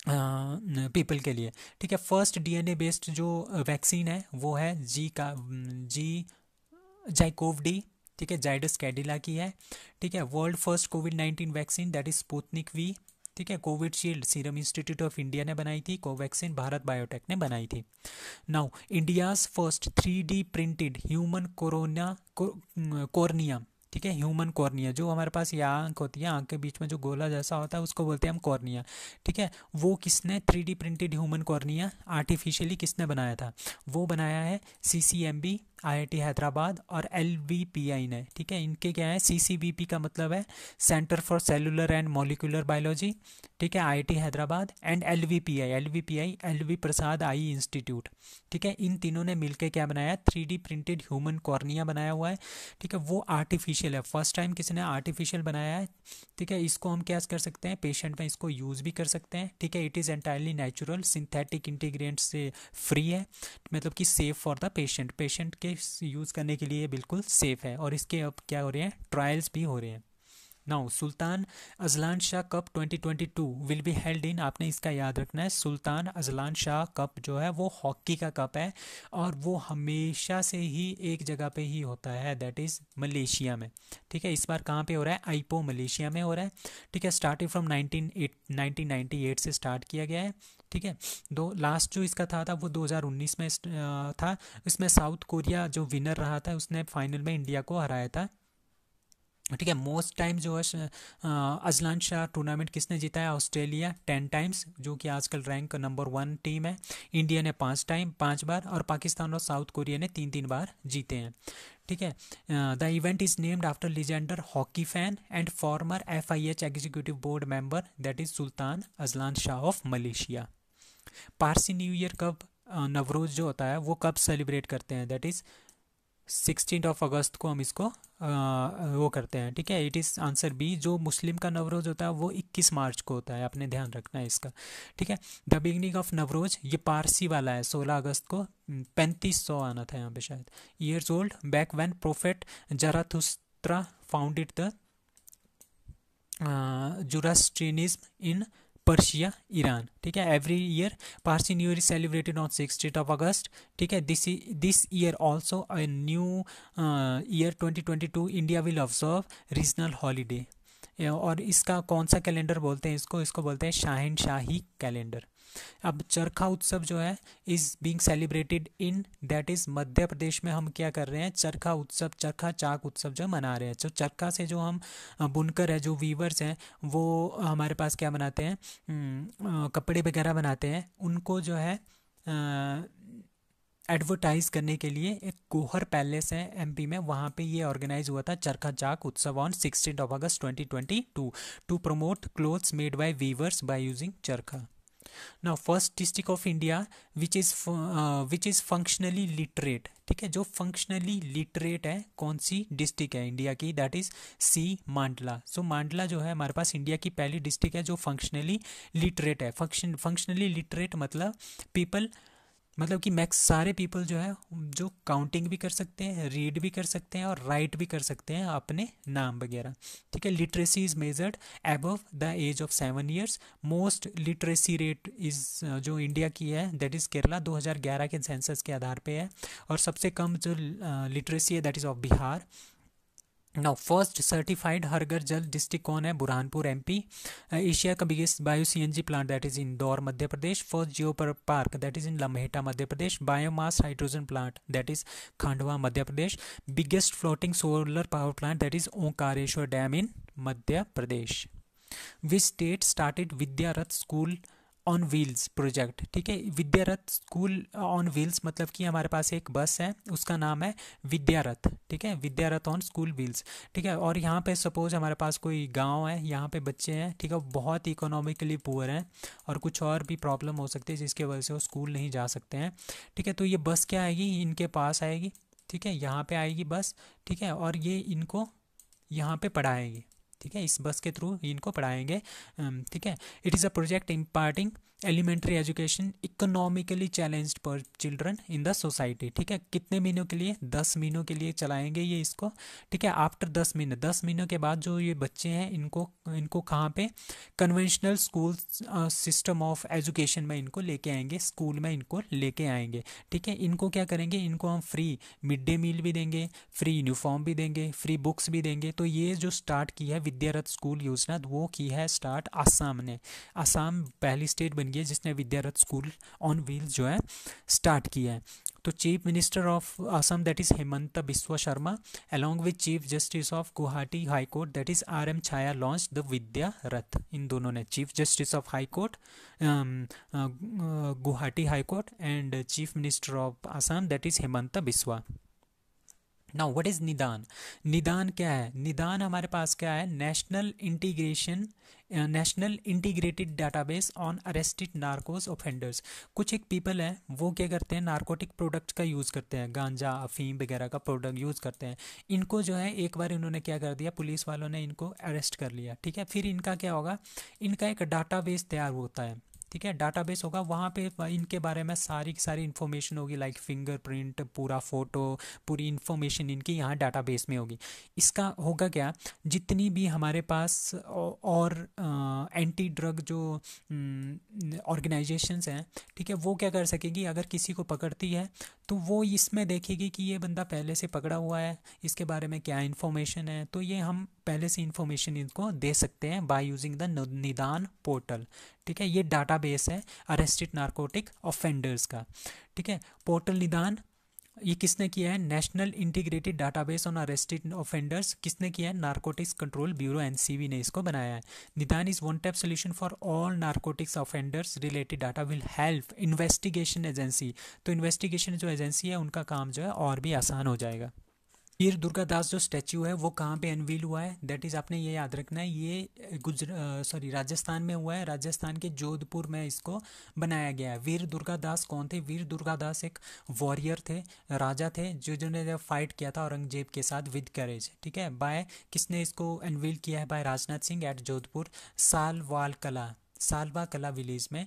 पीपल के लिए ठीक है फर्स्ट डीएनए बेस्ड जो वैक्सीन है वो है जी का जी जाइकोव डी ठीक है जाइडस कैडिला की है ठीक है world first covid nineteen vaccine that is Sputnik V ठीक है Covishield Serum Institute of India ने बनाई थी कोवैक्सीन भारत बायोटेक ने बनाई थी now India's first three D printed human corona cornea ठीक है ह्यूमन कॉर्निया जो हमारे पास ये आंख होती है आंख के बीच में जो गोला जैसा होता है उसको बोलते हैं हम कॉर्निया ठीक है वो किसने three printed human cornea artificially किसने बनाया था वो बनाया है C C M B IIT Hyderabad और एलवीपीआई ने ठीक है इनके क्या है सीसीबीपी का मतलब है centre for cellular and molecular biology ठीक है IIT Hyderabad and LVPI LVPI LV Prasad eye institute ठीक है इन तीनों ने मिलकर क्या बनाया थ्री प्रिंटेड ह्यूमन कॉर्निया बनाया हुआ है ठीक है वो आर्टिफिशियल है फर्स्ट टाइम किसी ने आर्टिफिशियल बनाया है ठीक है इसको हम क्या कर सकते हैं पेशेंट में इसको यूज़ भी कर सकते हैं ठीक है it is entirely natural synthetic integrant से फ्री है मतलब कि safe for the patient patient के यूज़ करने के लिए बिल्कुल सेफ़ है और इसके अब क्या हो रहे हैं ट्रायल्स भी हो रहे हैं now Sultan Azlan Shah cup 2022 will be held in आपने इसका याद रखना है सुल्तान अजलान शाह कप जो है वो हॉकी का कप है और वो हमेशा से ही एक जगह पे ही होता है दैट इज़ मलेशिया में ठीक है इस बार कहाँ पे हो रहा है आईपो मलेशिया में हो रहा है ठीक है स्टार्टिंग फ्रॉम नाइनटीन एट से स्टार्ट किया गया है ठीक है दो लास्ट जो इसका था था वो 2019 में था इसमें साउथ कोरिया जो विनर रहा था उसने फाइनल में इंडिया को हराया था ठीक है मोस्ट टाइम जो है अजलान शाह टूर्नामेंट किसने जीता है ऑस्ट्रेलिया टेन टाइम्स जो कि आजकल रैंक नंबर वन टीम है इंडिया ने पांच टाइम पांच बार और पाकिस्तान और साउथ कोरिया ने तीन तीन बार जीते हैं ठीक है the event is named after legendary hockey fan and former F I H executive board member that is Sultan Azlan Shah of Malaysia Parsi new year कब नवरोज़ जो होता है वो कब सेलिब्रेट करते हैं that is sixteen of August को हम इसको आ, वो करते हैं ठीक है इट इज़ आंसर बी जो मुस्लिम का नवरोज़ होता है वो 21 मार्च को होता है आपने ध्यान रखना है इसका ठीक है द बिगनिंग ऑफ नवरोज़ ये पारसी वाला है 16 अगस्त को पैंतीस सौ आना था यहाँ पे शायद years old back when prophet Zarathustra founded the Zoroastrianism in Persia Iran ठीक है every year Parsi new year is celebrated on six date of August ठीक है this this year also a new year twenty twenty two India will observe regional holiday और इसका कौन सा calendar बोलते हैं इसको इसको बोलते हैं शाहिन शाही कैलेंडर अब चरखा उत्सव जो है is being celebrated in that is Madhya Pradesh में हम क्या कर रहे हैं चरखा उत्सव चरखा चाक उत्सव जो मना रहे हैं तो चरखा से जो हम बुनकर है जो वीवर्स हैं वो हमारे पास क्या बनाते हैं हम्म, कपड़े वगैरह बनाते हैं उनको जो है एडवर्टाइज करने के लिए एक कोहर पैलेस है एमपी में वहाँ पे ये ऑर्गेनाइज हुआ था Charkha Chaak Utsav on sixteen of August 2022 to promote clothes made by weavers by using charkha now first district of India which is which is functionally literate ठीक है जो फंक्शनली लिटरेट है कौन सी डिस्ट्रिक्ट है इंडिया की that is C Mandla so मांडला जो है हमारे पास इंडिया की पहली डिस्ट्रिक्ट है जो फंक्शनली लिटरेट है फंक्शन फंक्शनली लिटरेट मतलब पीपल मतलब कि मैक्स सारे पीपल जो है जो काउंटिंग भी कर सकते हैं रीड भी कर सकते हैं और राइट भी कर सकते हैं अपने नाम वगैरह ठीक है literacy is measured above the age of seven years most literacy rate is जो इंडिया की है दैट इज़ केरला 2011 के सेंसस के आधार पे है और सबसे कम जो लिटरेसी uh, है that is of Bihar now first certified हरगर जल डिस्ट्रिक्ट कौन है बुरहानपुर एमपी एशिया का biggest bio CNG plant that is Indore Madhya Pradesh first geo park that is in Lamheta Madhya Pradesh biomass hydrogen plant that is Khandwa Madhya Pradesh biggest floating solar power plant that is Omkareshwar dam in Madhya Pradesh which state started Vidyarath school on wheels project ठीक है विद्यारथ school on wheels मतलब कि हमारे पास एक बस है उसका नाम है विद्यारथ ठीक है विद्यारथ ऑन स्कूल व्हील्स ठीक है और यहाँ पे सपोज हमारे पास कोई गांव है यहाँ पे बच्चे हैं ठीक है बहुत इकोनॉमिकली पुअर हैं और कुछ और भी प्रॉब्लम हो सकती है जिसकी वजह से वो स्कूल नहीं जा सकते हैं ठीक है तो ये बस क्या आएगी इनके पास आएगी ठीक है यहाँ पर आएगी बस ठीक है और ये इनको यहाँ पर पढ़ाएगी ठीक है इस बस के थ्रू इनको पढ़ाएंगे ठीक है it is a project imparting elementary education economically challenge पर चिल्ड्रन इन द सोसाइटी ठीक है कितने महीनों के लिए दस महीनों के लिए चलाएंगे ये इसको ठीक है आफ्टर दस महीने दस महीनों के बाद जो ये बच्चे हैं इनको इनको कहाँ पे conventional school system of education में इनको लेके आएंगे स्कूल में इनको लेके आएंगे ठीक है इनको क्या करेंगे इनको हम फ्री मिड डे मील भी देंगे फ्री यूनिफॉर्म भी देंगे फ्री बुक्स भी देंगे तो ये जो स्टार्ट की है विद्यारथ स्कूल योजना वो की है स्टार्ट आसाम ने आसाम पहली स्टेट बन बन जिसने विद्यारथ स्कूल ऑन व्हील जो है स्टार्ट किया है तो chief minister of Assam that is Himanta Biswa Sarma along with chief justice of Guwahati high court that is R M Chhaya launch the Vidya Rath इन दोनों ने chief justice of high court Guwahati high court and chief minister of Assam that is Himanta Biswa now what is Nidan Nidan क्या है निदान हमारे पास क्या है national integration national integrated database on arrested Narcos offenders कुछ एक पीपल हैं वो क्या करते हैं नार्कोटिक प्रोडक्ट का यूज़ करते हैं गांजा अफीम वगैरह का प्रोडक्ट यूज़ करते हैं इनको जो है एक बार इन्होंने क्या कर दिया पुलिस वालों ने इनको अरेस्ट कर लिया ठीक है फिर इनका क्या होगा इनका एक डाटाबेस तैयार होता है ठीक है डाटाबेस होगा वहाँ पे इनके बारे में सारी की सारी इन्फॉर्मेशन होगी लाइक फिंगरप्रिंट पूरा फ़ोटो पूरी इन्फॉर्मेशन इनकी यहाँ डाटाबेस में होगी इसका होगा क्या जितनी भी हमारे पास और एंटी ड्रग जो ऑर्गेनाइजेशंस हैं ठीक है वो क्या कर सकेगी अगर किसी को पकड़ती है तो वो इसमें देखेगी कि ये बंदा पहले से पकड़ा हुआ है इसके बारे में क्या इन्फॉर्मेशन है तो ये हम पहले से इन्फॉर्मेशन इनको दे सकते हैं by using the Nidan portal ठीक है ये डाटाबेस है अरेस्टेड नारकोटिक ऑफेंडर्स का ठीक है पोर्टल निदान ये किसने किया है national integrated database on arrested offenders किसने किया है नारकोटिक्स कंट्रोल ब्यूरो एनसीबी ने इसको बनाया है Nidaan is one stop solution for all narcotics offenders related data will help investigation agency तो इन्वेस्टिगेशन जो एजेंसी है उनका काम जो है और भी आसान हो जाएगा पीर दुर्गा दास जो स्टैचू है वो कहाँ पे अनवील हुआ है दैट इज़ आपने ये याद रखना है ये गुजरा सॉरी राजस्थान में हुआ है राजस्थान के जोधपुर में इसको बनाया गया है वीर दुर्गा दास कौन थे वीर दुर्गा दास एक वॉरियर थे राजा थे जो जिन्होंने फाइट किया था औरंगजेब के साथ विद करेज ठीक है बाय किसने इसको अनवील किया है बाय राजनाथ सिंह एट जोधपुर सालवाल कला सालवा कला विलेज में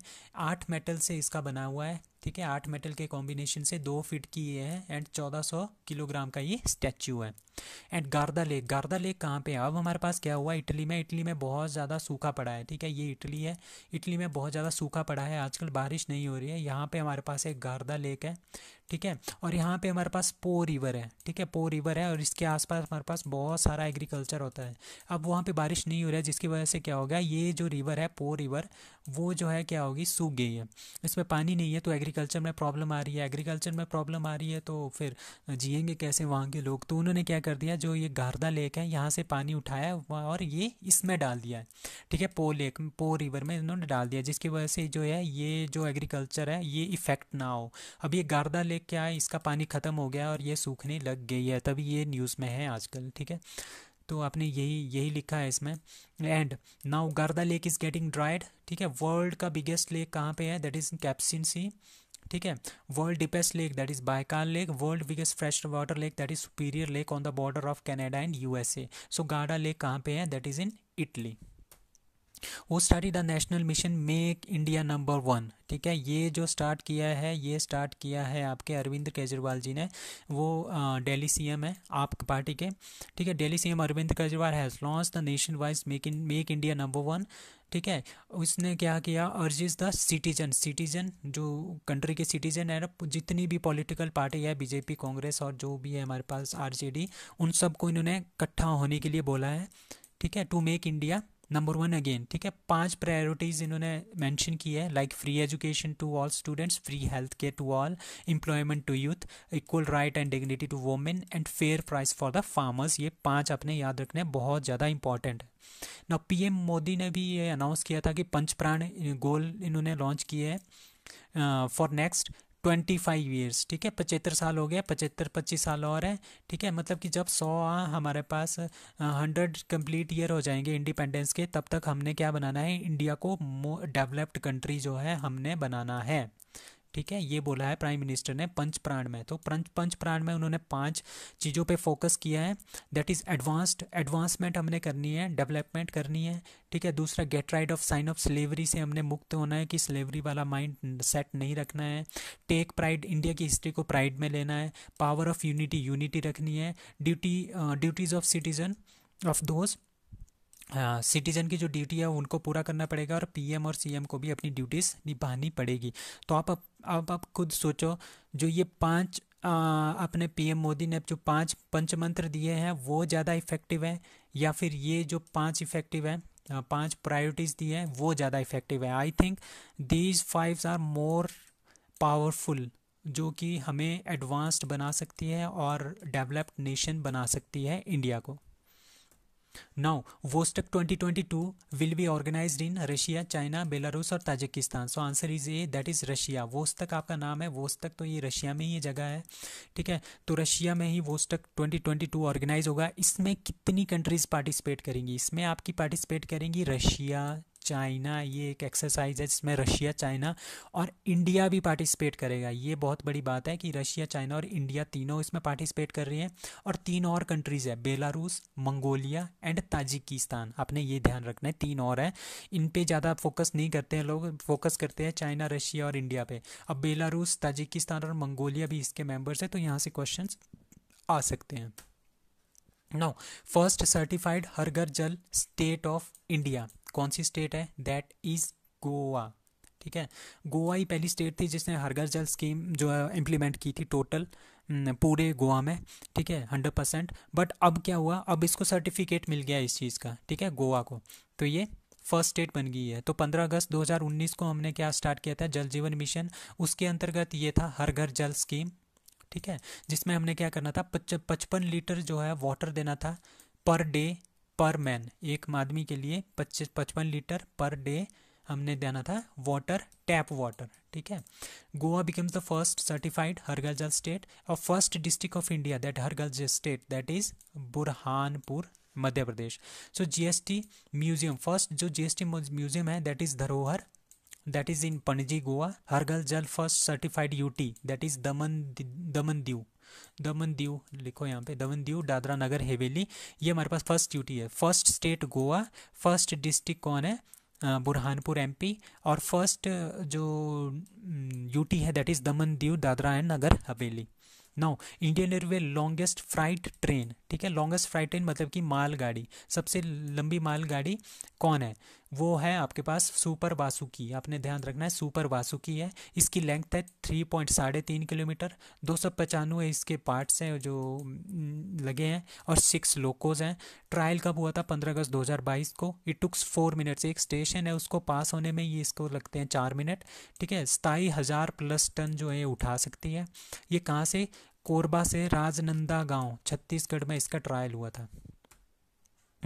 आठ मेटल से इसका बना हुआ है ठीक है आठ मेटल के कॉम्बिनेशन से दो फीट की ये है एंड चौदह सौ किलोग्राम का ये स्टैचू है and Garda lake Garda lake कहाँ पे है अब हमारे पास क्या हुआ इटली में इटली में बहुत ज़्यादा सूखा पड़ा है ठीक है ये इटली है इटली में बहुत ज़्यादा सूखा पड़ा है आजकल बारिश नहीं हो रही है यहाँ पे हमारे पास एक गार्दा लेक है ठीक है और यहाँ पे हमारे पास पो रिवर है ठीक है पो रिवर है और इसके आसपास हमारे पास बहुत सारा एग्रीकल्चर होता है अब वहाँ पर बारिश नहीं हो रहा है जिसकी वजह से क्या होगा ये जो रिवर है पो रिवर वो जो है क्या होगी सूख गई है इसमें पानी नहीं है तो एग्री एग्रीकल्चर में प्रॉब्लम आ रही है एग्रीकल्चर में प्रॉब्लम आ रही है तो फिर जियेंगे कैसे वहाँ के लोग तो उन्होंने क्या कर दिया जो ये गारदा लेक है यहाँ से पानी उठाया और ये इसमें डाल दिया है ठीक है पो लेक पो रिवर में इन्होंने डाल दिया जिसकी वजह से जो है ये जो एग्रीकल्चर है ये इफ़ेक्ट ना हो अब ये गारदा लेक क्या है इसका पानी ख़त्म हो गया और ये सूखने लग गई है तभी ये न्यूज़ में है आजकल ठीक है तो आपने यही यही लिखा है इसमें and now Garda lake is getting dried ठीक है वर्ल्ड का बिगेस्ट लेक कहाँ पे है दैट इज़ कैप्सिन सी ठीक है world deepest lake that is Baikal lake world biggest fresh water lake that is superior lake on the border of Canada and USA so Garda lake कहाँ पे है that is in Italy वो study the national mission make India number one ठीक है ये जो start किया है ये स्टार्ट किया है आपके अरविंद केजरीवाल जी ने वो सी सीएम है आप पार्टी के ठीक है C CM Arvind Kejriwal has launch the nation wise make in make India number one ठीक है उसने क्या किया इज द सिटीजन सिटीजन जो कंट्री के सिटीजन है जितनी भी पॉलिटिकल पार्टी है बीजेपी कांग्रेस और जो भी है हमारे पास आरजेडी उन सबको इन्होंने इकट्ठा होने के लिए बोला है ठीक है to make India number one again ठीक है पांच प्रायोरिटीज़ इन्होंने मेंशन की है like free education to all students free health care to all employment to youth equal right and dignity to women and fair price for the farmers ये पांच अपने याद रखने बहुत ज़्यादा इंपॉर्टेंट है ना पीएम मोदी ने भी ये अनाउंस किया था कि पंच प्राण गोल इन्होंने लॉन्च किए हैं for uh, next twenty five years ठीक है पचहत्तर साल हो गया पचहत्तर पच्चीस साल और है ठीक है मतलब कि जब सौ हमारे पास हंड्रेड कंप्लीट ईयर हो जाएंगे इंडिपेंडेंस के तब तक हमने क्या बनाना है इंडिया को डेवलप्ड कंट्री जो है हमने बनाना है ठीक है ये बोला है प्राइम मिनिस्टर ने पंच प्राण में तो पंच पंच प्राण में उन्होंने पांच चीज़ों पे फोकस किया है दैट इज़ एडवांस्ड एडवांसमेंट हमने करनी है डेवलपमेंट करनी है ठीक है दूसरा get rid of sign of slavery से हमने मुक्त होना है कि स्लेवरी वाला माइंड सेट नहीं रखना है टेक प्राइड इंडिया की हिस्ट्री को प्राइड में लेना है पावर ऑफ यूनिटी यूनिटी रखनी है duty duties of citizen of दोस्त सिटीजन की जो ड्यूटी है उनको पूरा करना पड़ेगा और पीएम और सीएम को भी अपनी ड्यूटीज़ निभानी पड़ेगी तो आप अब आप, आप खुद सोचो जो ये पांच आ, अपने पीएम मोदी ने जो पांच पंचमंत्र दिए हैं वो ज़्यादा इफ़ेक्टिव है या फिर ये जो पांच इफ़ेक्टिव है पांच प्रायोरिटीज़ दी हैं वो ज़्यादा इफ़ेक्टिव है I think these five are more powerful जो कि हमें एडवांस्ड बना सकती है और डेवलप्ड नेशन बना सकती है इंडिया को Now, Vostok 2022 will be organized in Russia, China, Belarus और Tajikistan so answer is A that is Russia Vostok आपका नाम है वोस्तक तो ये रशिया में ही ये जगह है ठीक है तो रशिया में ही ट्वेंटी 2022 ऑर्गेनाइज होगा इसमें कितनी कंट्रीज़ पार्टिसिपेट करेंगी इसमें आपकी पार्टिसिपेट करेंगी रशिया चाइना ये एक एक्सरसाइज है जिसमें रशिया चाइना और इंडिया भी पार्टिसिपेट करेगा ये बहुत बड़ी बात है कि रशिया चाइना और इंडिया तीनों इसमें पार्टिसिपेट कर रही हैं और तीन और कंट्रीज़ है बेलारूस मंगोलिया एंड ताजिकिस्तान आपने ये ध्यान रखना है तीन और हैं इन पर ज़्यादा फोकस नहीं करते हैं लोग फोकस करते हैं चाइना रशिया और इंडिया पर अब बेलारूस ताजिकिस्तान और मंगोलिया भी इसके मेम्बर्स हैं तो यहाँ से क्वेश्चन आ सकते हैं नो फर्स्ट सर्टिफाइड हर घर जल स्टेट ऑफ इंडिया कौन सी स्टेट है दैट इज़ गोवा ठीक है गोवा ही पहली स्टेट थी जिसने हर घर जल स्कीम जो है इम्प्लीमेंट की थी टोटल पूरे गोवा में ठीक है हंड्रेड परसेंट बट अब क्या हुआ अब इसको सर्टिफिकेट मिल गया इस चीज़ का ठीक है गोवा को तो ये फर्स्ट स्टेट बन गई है तो 15 अगस्त 2019 को हमने क्या स्टार्ट किया था जल जीवन मिशन उसके अंतर्गत ये था हर घर जल स्कीम ठीक है जिसमें हमने क्या करना था पचपन लीटर जो है वाटर देना था पर डे पर मैन एक आदमी के लिए पच्चीस पचपन लीटर पर डे हमने देना था वाटर टैप वाटर ठीक है Goa becomes the first certified हरगल जल स्टेट और first district of India that हरगल Jal state that is Burhanpur Madhya Pradesh so GST museum first जो जीएसटी म्यूजियम है that is Dharohar that is in Panaji Goa हरगल Jal first certified UT that is Daman Daman Diu दमन दीव लिखो यहाँ पे दमन दीव दादरा नगर हवेली ये हमारे पास फर्स्ट ड्यूटी है first state Goa first district कौन है बुरहानपुर एमपी और फर्स्ट जो यूटी है that is Daman Diu Dadra and Nagar Haveli now Indian railway longest freight train ठीक है लॉन्गेस्ट फ्राइट ट्रेन मतलब कि मालगाड़ी सबसे लंबी मालगाड़ी कौन है वो है आपके पास सुपर वासुकी आपने ध्यान रखना है सुपर वासुकी है इसकी लेंथ है थ्री पॉइंट साढ़े तीन किलोमीटर दो सौ पचानवे इसके पार्ट्स हैं जो हम्म, लगे हैं और सिक्स लोकोज हैं ट्रायल कब हुआ था पंद्रह अगस्त दो हज़ार बाईस को इट टुक्स फोर मिनट्स एक स्टेशन है उसको पास होने में ये इसको लगते हैं चार मिनट ठीक है सताई हज़ार प्लस टन जो है उठा सकती है ये कहाँ से कोरबा से राजनंदा गांव छत्तीसगढ़ में इसका ट्रायल हुआ था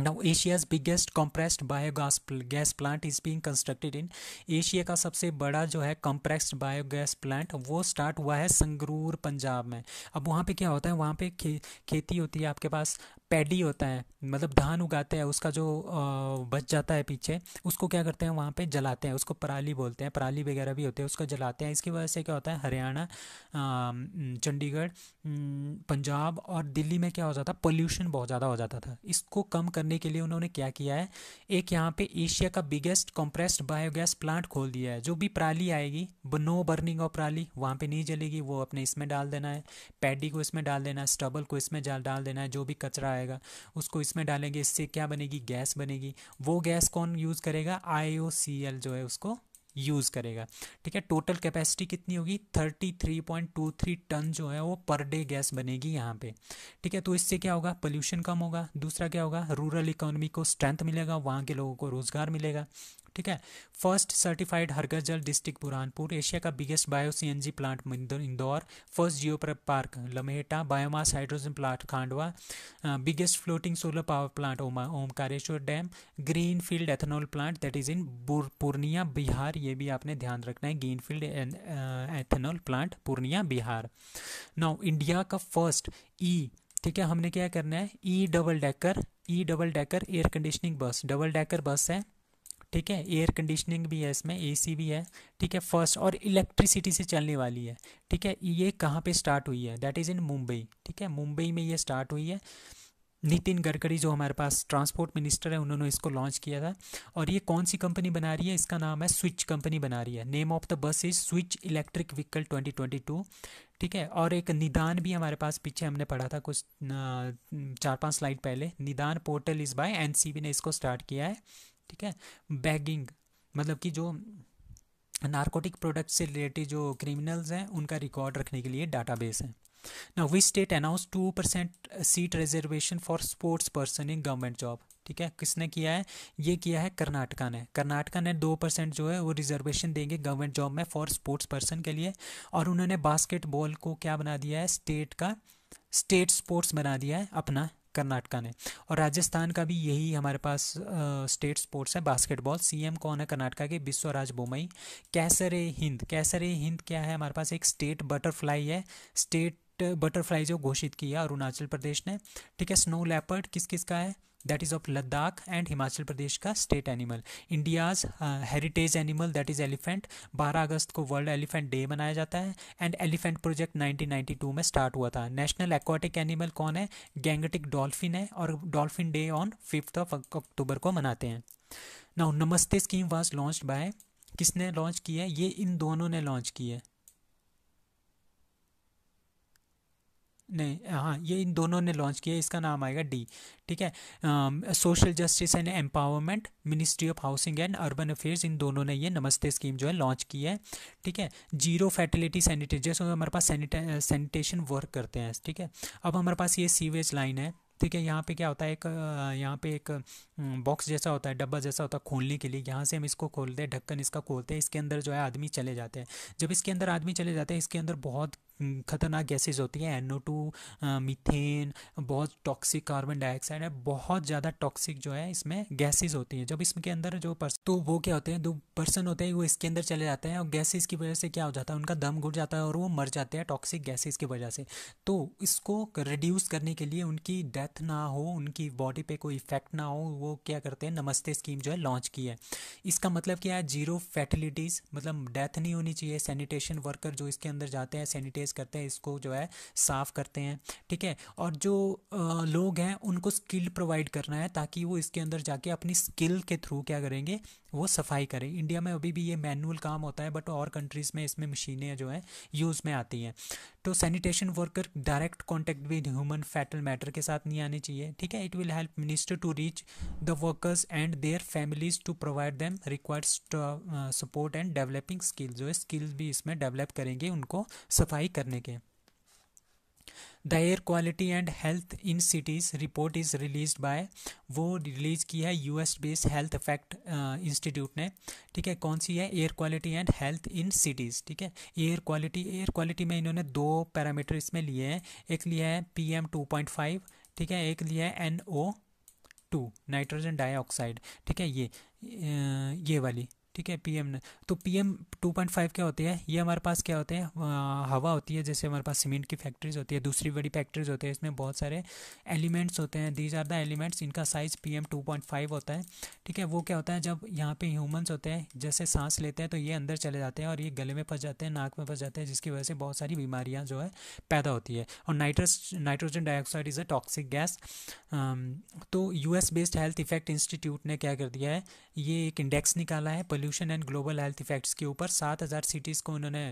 now Asia's biggest compressed biogas gas plant is being constructed in Asia का सबसे बड़ा जो है कंप्रेस्ड बायोगैस प्लांट वो स्टार्ट हुआ है संगरूर पंजाब में अब वहाँ पे क्या होता है वहाँ पे खे, खेती होती है आपके पास पैडी होता है मतलब धान उगाते हैं उसका जो आ, बच जाता है पीछे उसको क्या करते हैं वहाँ पे जलाते हैं उसको पराली बोलते हैं पराली वगैरह भी होते हैं उसको जलाते हैं इसकी वजह से क्या होता है हरियाणा चंडीगढ़ पंजाब और दिल्ली में क्या हो जाता पोल्यूशन बहुत ज़्यादा हो जाता था इसको कम करने करने के लिए उन्होंने क्या किया है एक यहाँ पे एशिया का बिगेस्ट कंप्रेस्ड बायोगैस प्लांट खोल दिया है जो भी प्राली आएगी नो बर्निंग ऑफ प्राली वहाँ पे नहीं जलेगी वो अपने इसमें डाल देना है पैडी को इसमें डाल देना है स्टबल को इसमें डाल देना है जो भी कचरा आएगा उसको इसमें डालेंगे इससे क्या बनेगी गैस बनेगी वो गैस कौन यूज़ करेगा आई जो है उसको यूज़ करेगा ठीक है टोटल कैपेसिटी कितनी होगी 33.23 टन जो है वो पर डे गैस बनेगी यहाँ पे ठीक है तो इससे क्या होगा पोल्यूशन कम होगा दूसरा क्या होगा रूरल इकोनॉमी को स्ट्रेंथ मिलेगा वहाँ के लोगों को रोज़गार मिलेगा ठीक है first certified Jal district Burhanpur Asia का biggest bio C plant Indore first geo park Lameta biomass hydrogen plant Khandwa biggest floating solar power plant Omkareshwar dam green field ethanol plant that is in Purnia Bihar ये भी आपने ध्यान रखना है green field ethanol plant Purnia Bihar now India का first e e, ठीक है हमने क्या करना है e double decker e double decker air conditioning bus double decker bus है ठीक है एयर कंडीशनिंग भी है इसमें एसी भी है ठीक है फर्स्ट और इलेक्ट्रिसिटी से चलने वाली है ठीक है ये कहाँ पे स्टार्ट हुई है दैट इज़ इन मुंबई ठीक है मुंबई में ये स्टार्ट हुई है नितिन गडकरी जो हमारे पास ट्रांसपोर्ट मिनिस्टर है उन्होंने इसको लॉन्च किया था और ये कौन सी कंपनी बना रही है इसका नाम है स्विच कंपनी बना रही है name of the bus is Switch electric vehicle 2022 ठीक है और एक निदान भी हमारे पास पीछे हमने पढ़ा था कुछ चार पांच स्लाइड पहले निदान पोर्टल इज बाय एन ने इसको स्टार्ट किया है ठीक है बैगिंग मतलब कि जो नारकोटिक प्रोडक्ट से रिलेटेड जो क्रिमिनल्स हैं उनका रिकॉर्ड रखने के लिए डाटाबेस है ना which state announce two percent seat reservation for sports person in government job ठीक है किसने किया है ये किया है कर्नाटका ने कर्नाटका ने दो परसेंट जो है वो रिजर्वेशन देंगे गवर्नमेंट जॉब में फॉर स्पोर्ट्स पर्सन के लिए और उन्होंने बास्केटबॉल को क्या बना दिया है स्टेट का स्टेट स्पोर्ट्स बना दिया है अपना कर्नाटका ने और राजस्थान का भी यही हमारे पास स्टेट स्पोर्ट्स है बास्केटबॉल सीएम कौन है कर्नाटका के विश्वराज बोमई कैसरे हिंद कैसरे हिंद क्या है हमारे पास एक स्टेट बटरफ्लाई है स्टेट बटरफ्लाई जो घोषित किया अरुणाचल प्रदेश ने ठीक है स्नो लेपर्ड किस किस का है that is of Ladakh and Himachal Pradesh का state animal India's heritage animal that is elephant 12 अगस्त को वर्ल्ड एलिफेंट डे मनाया जाता है एंड एलिफेंट प्रोजेक्ट 1992 में स्टार्ट हुआ था नेशनल एक्वाटिक एनिमल कौन है गैंगटिक डॉल्फिन है और dolphin day on fifth of October को मनाते हैं now Namaste scheme was launch by किसने लॉन्च की है ये इन दोनों ने लॉन्च की है नहीं हाँ ये इन दोनों ने लॉन्च किया इसका नाम आएगा डी ठीक है social justice and empowerment ministry of housing and urban affairs इन दोनों ने ये नमस्ते स्कीम जो है लॉन्च की है ठीक है जीरो फैटिलिटी सैनिटेशन जैसे हमारे पास सैनिटेशन वर्क करते हैं ठीक है अब हमारे पास ये सीवेज लाइन है ठीक है यहाँ पे क्या होता है एक यहाँ पे एक बॉक्स जैसा होता है डब्बा जैसा होता है खोलने के लिए यहाँ से हम इसको खोलते हैं ढक्कन इसका खोलते हैं इसके अंदर जो है आदमी चले जाते हैं जब इसके अंदर आदमी चले जाते हैं इसके अंदर बहुत ख़तरनाक गैसेज होती हैं एन टू मीथेन बहुत टॉक्सिक कार्बन डाइऑक्साइड है बहुत ज़्यादा टॉक्सिक जो है इसमें गैसेज होती हैं जब इसके अंदर जो पर्सन तो वो क्या होते हैं दो पर्सन होते हैं वो इसके अंदर चले जाते हैं और गैसेज की वजह से क्या हो जाता है उनका दम घुट जाता है और वो मर जाते हैं टॉक्सिक गैसेज की वजह से तो इसको रिड्यूस करने के लिए उनकी डेथ ना हो उनकी बॉडी पर कोई इफेक्ट ना हो वो क्या करते हैं नमस्ते स्कीम जो है लॉन्च की है इसका मतलब क्या है जीरो फैटिलिटीज़ मतलब डेथ नहीं होनी चाहिए सैनिटेशन वर्कर जो इसके अंदर जाते हैं सैनिटेज सैनिटाइज करते हैं इसको जो है साफ़ करते हैं ठीक है और जो आ, लोग हैं उनको स्किल प्रोवाइड करना है ताकि वो इसके अंदर जाके अपनी स्किल के थ्रू क्या करेंगे वो सफाई करें इंडिया में अभी भी ये मैनुअल काम होता है बट और कंट्रीज़ में इसमें मशीनें जो हैं यूज़ में आती हैं तो sanitation worker direct contact with human fatal matter के साथ नहीं आने चाहिए ठीक है it will help minister to reach the workers and their families to provide them required support and developing skills जो है स्किल्स भी इसमें डेवलप करेंगे उनको सफाई करने के the air quality and health in cities report is release by वो रिलीज़ की है U S based health effect institute ने ठीक है कौन सी है air quality and health in cities ठीक है एयर क्वालिटी एयर क्वालिटी में इन्होंने दो पैरामीटर इसमें लिए हैं एक लिया है P M two point five ठीक है एक लिया है N O two nitrogen dioxide ठीक है ये uh, ये वाली ठीक है पीएम तो पीएम 2.5 क्या होते हैं ये हमारे पास क्या होते हैं हवा होती है जैसे हमारे पास सीमेंट की फैक्ट्रीज होती है दूसरी बड़ी फैक्ट्रीज होती है इसमें बहुत सारे एलिमेंट्स होते हैं दीज आर द एलिमेंट्स इनका साइज पी 2.5 होता है ठीक है वो क्या होता है जब यहाँ पे ह्यूमन्स होते हैं जैसे सांस लेते हैं तो ये अंदर चले जाते हैं और ये गले में फंस जाते हैं नाक में फंस जाते हैं जिसकी वजह से बहुत सारी बीमारियाँ जो है पैदा होती है और nitrous nitrogen dioxide is a toxic gas तो US based health effect institute ने क्या कर दिया है ये एक इंडेक्स निकाला है pollu pollution and global health effects के ऊपर सात हज़ार सिटीज़ को उन्होंने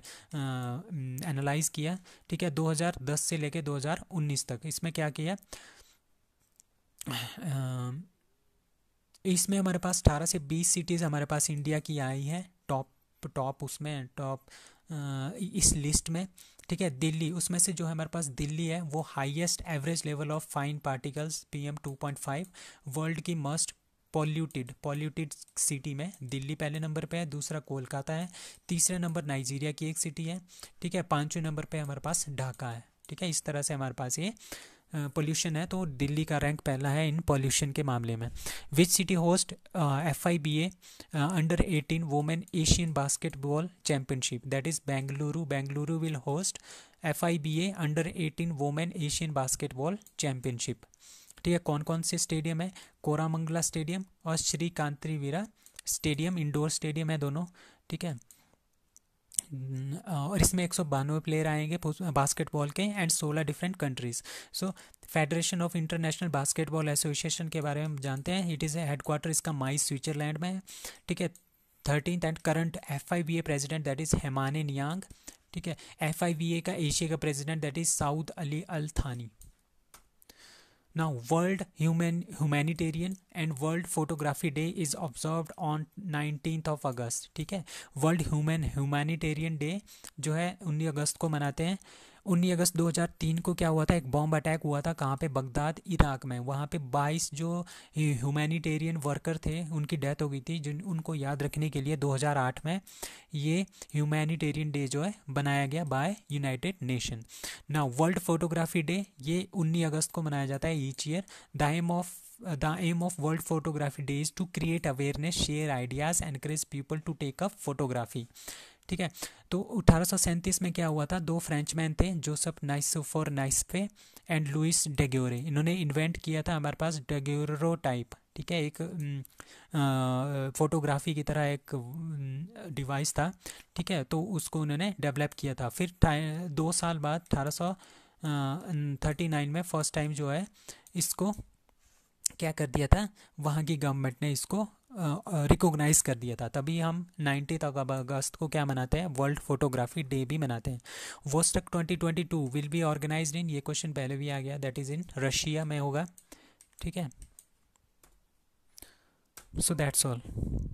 एनालाइज किया ठीक है 2010 से लेके 2019 तक इसमें क्या किया आ, इसमें हमारे पास अठारह से बीस सिटीज़ हमारे पास इंडिया की आई हैं टॉप टॉप उसमें टॉप इस लिस्ट में ठीक है दिल्ली उसमें से जो है हमारे पास दिल्ली है वो highest average level of fine particles PM 2.5 world की मस्ट पॉल्यूटेड पॉल्यूटेड सिटी में दिल्ली पहले नंबर पे है दूसरा कोलकाता है तीसरे नंबर नाइजीरिया की एक सिटी है ठीक है पाँचवें नंबर पे हमारे पास ढाका है ठीक है इस तरह से हमारे पास ये पोल्यूशन है तो दिल्ली का रैंक पहला है इन पोल्यूशन के मामले में which city host F I B A under eighteen women Asian basketball championship that is Bengaluru Bengaluru will host F I B A under eighteen women Asian basketball championship ठीक है कौन कौन से स्टेडियम है कोरामंगला स्टेडियम और Shri Kanteerava stadium indoor stadium है दोनों ठीक है और इसमें एक सौ बानवे प्लेयर आएंगे बास्केटबॉल के एंड सोलह different countries so federation of international basketball association के बारे में जानते हैं इट इज़ हेडक्वार्टर इसका माई स्विट्जरलैंड में है ठीक है thirteen and current F I B A president that is Hamane Niang ठीक है एफ आई बी ए का एशिया का president that is Saud Ali Al Thani Now, World Human Humanitarian and World Photography Day is observed on 19th of august ठीक है world human humanitarian day जो है 19 अगस्त को मनाते हैं उन्नीस अगस्त 2003 को क्या हुआ था एक बॉम्ब अटैक हुआ था कहाँ पे बगदाद इराक में वहाँ पे 22 जो ह्यूमैनिटेरियन वर्कर थे उनकी डेथ हो गई थी जिन उनको याद रखने के लिए 2008 में ये ह्यूमैनिटेरियन डे जो है बनाया गया बाय यूनाइटेड नेशन ना वर्ल्ड फोटोग्राफी डे ये उन्नीस अगस्त को मनाया जाता है each year the aim of the aim of world photography day is to create awareness share ideas encourage people to take a photography ठीक है तो अठारह में क्या हुआ था दो फ्रेंचमैन थे Joseph Niepce for Nicephore and Louis Daguerre इन्होंने इन्वेंट किया था हमारे पास डेग्योरो टाइप ठीक है एक फोटोग्राफी की तरह एक डिवाइस था ठीक है तो उसको उन्होंने डेवलप किया था फिर दो साल बाद अठारह थर्टी नाइन में फर्स्ट टाइम जो है इसको क्या कर दिया था वहाँ की गवर्नमेंट ने इसको रिकॉग्नाइज़ कर दिया था तभी हम नाइन्टीथ अगस्त को क्या मनाते हैं वर्ल्ड फोटोग्राफी डे भी मनाते हैं Vostok 2022 will be organize in ये क्वेश्चन पहले भी आ गया दैट इज़ इन रशिया में होगा ठीक है सो दैट्स ऑल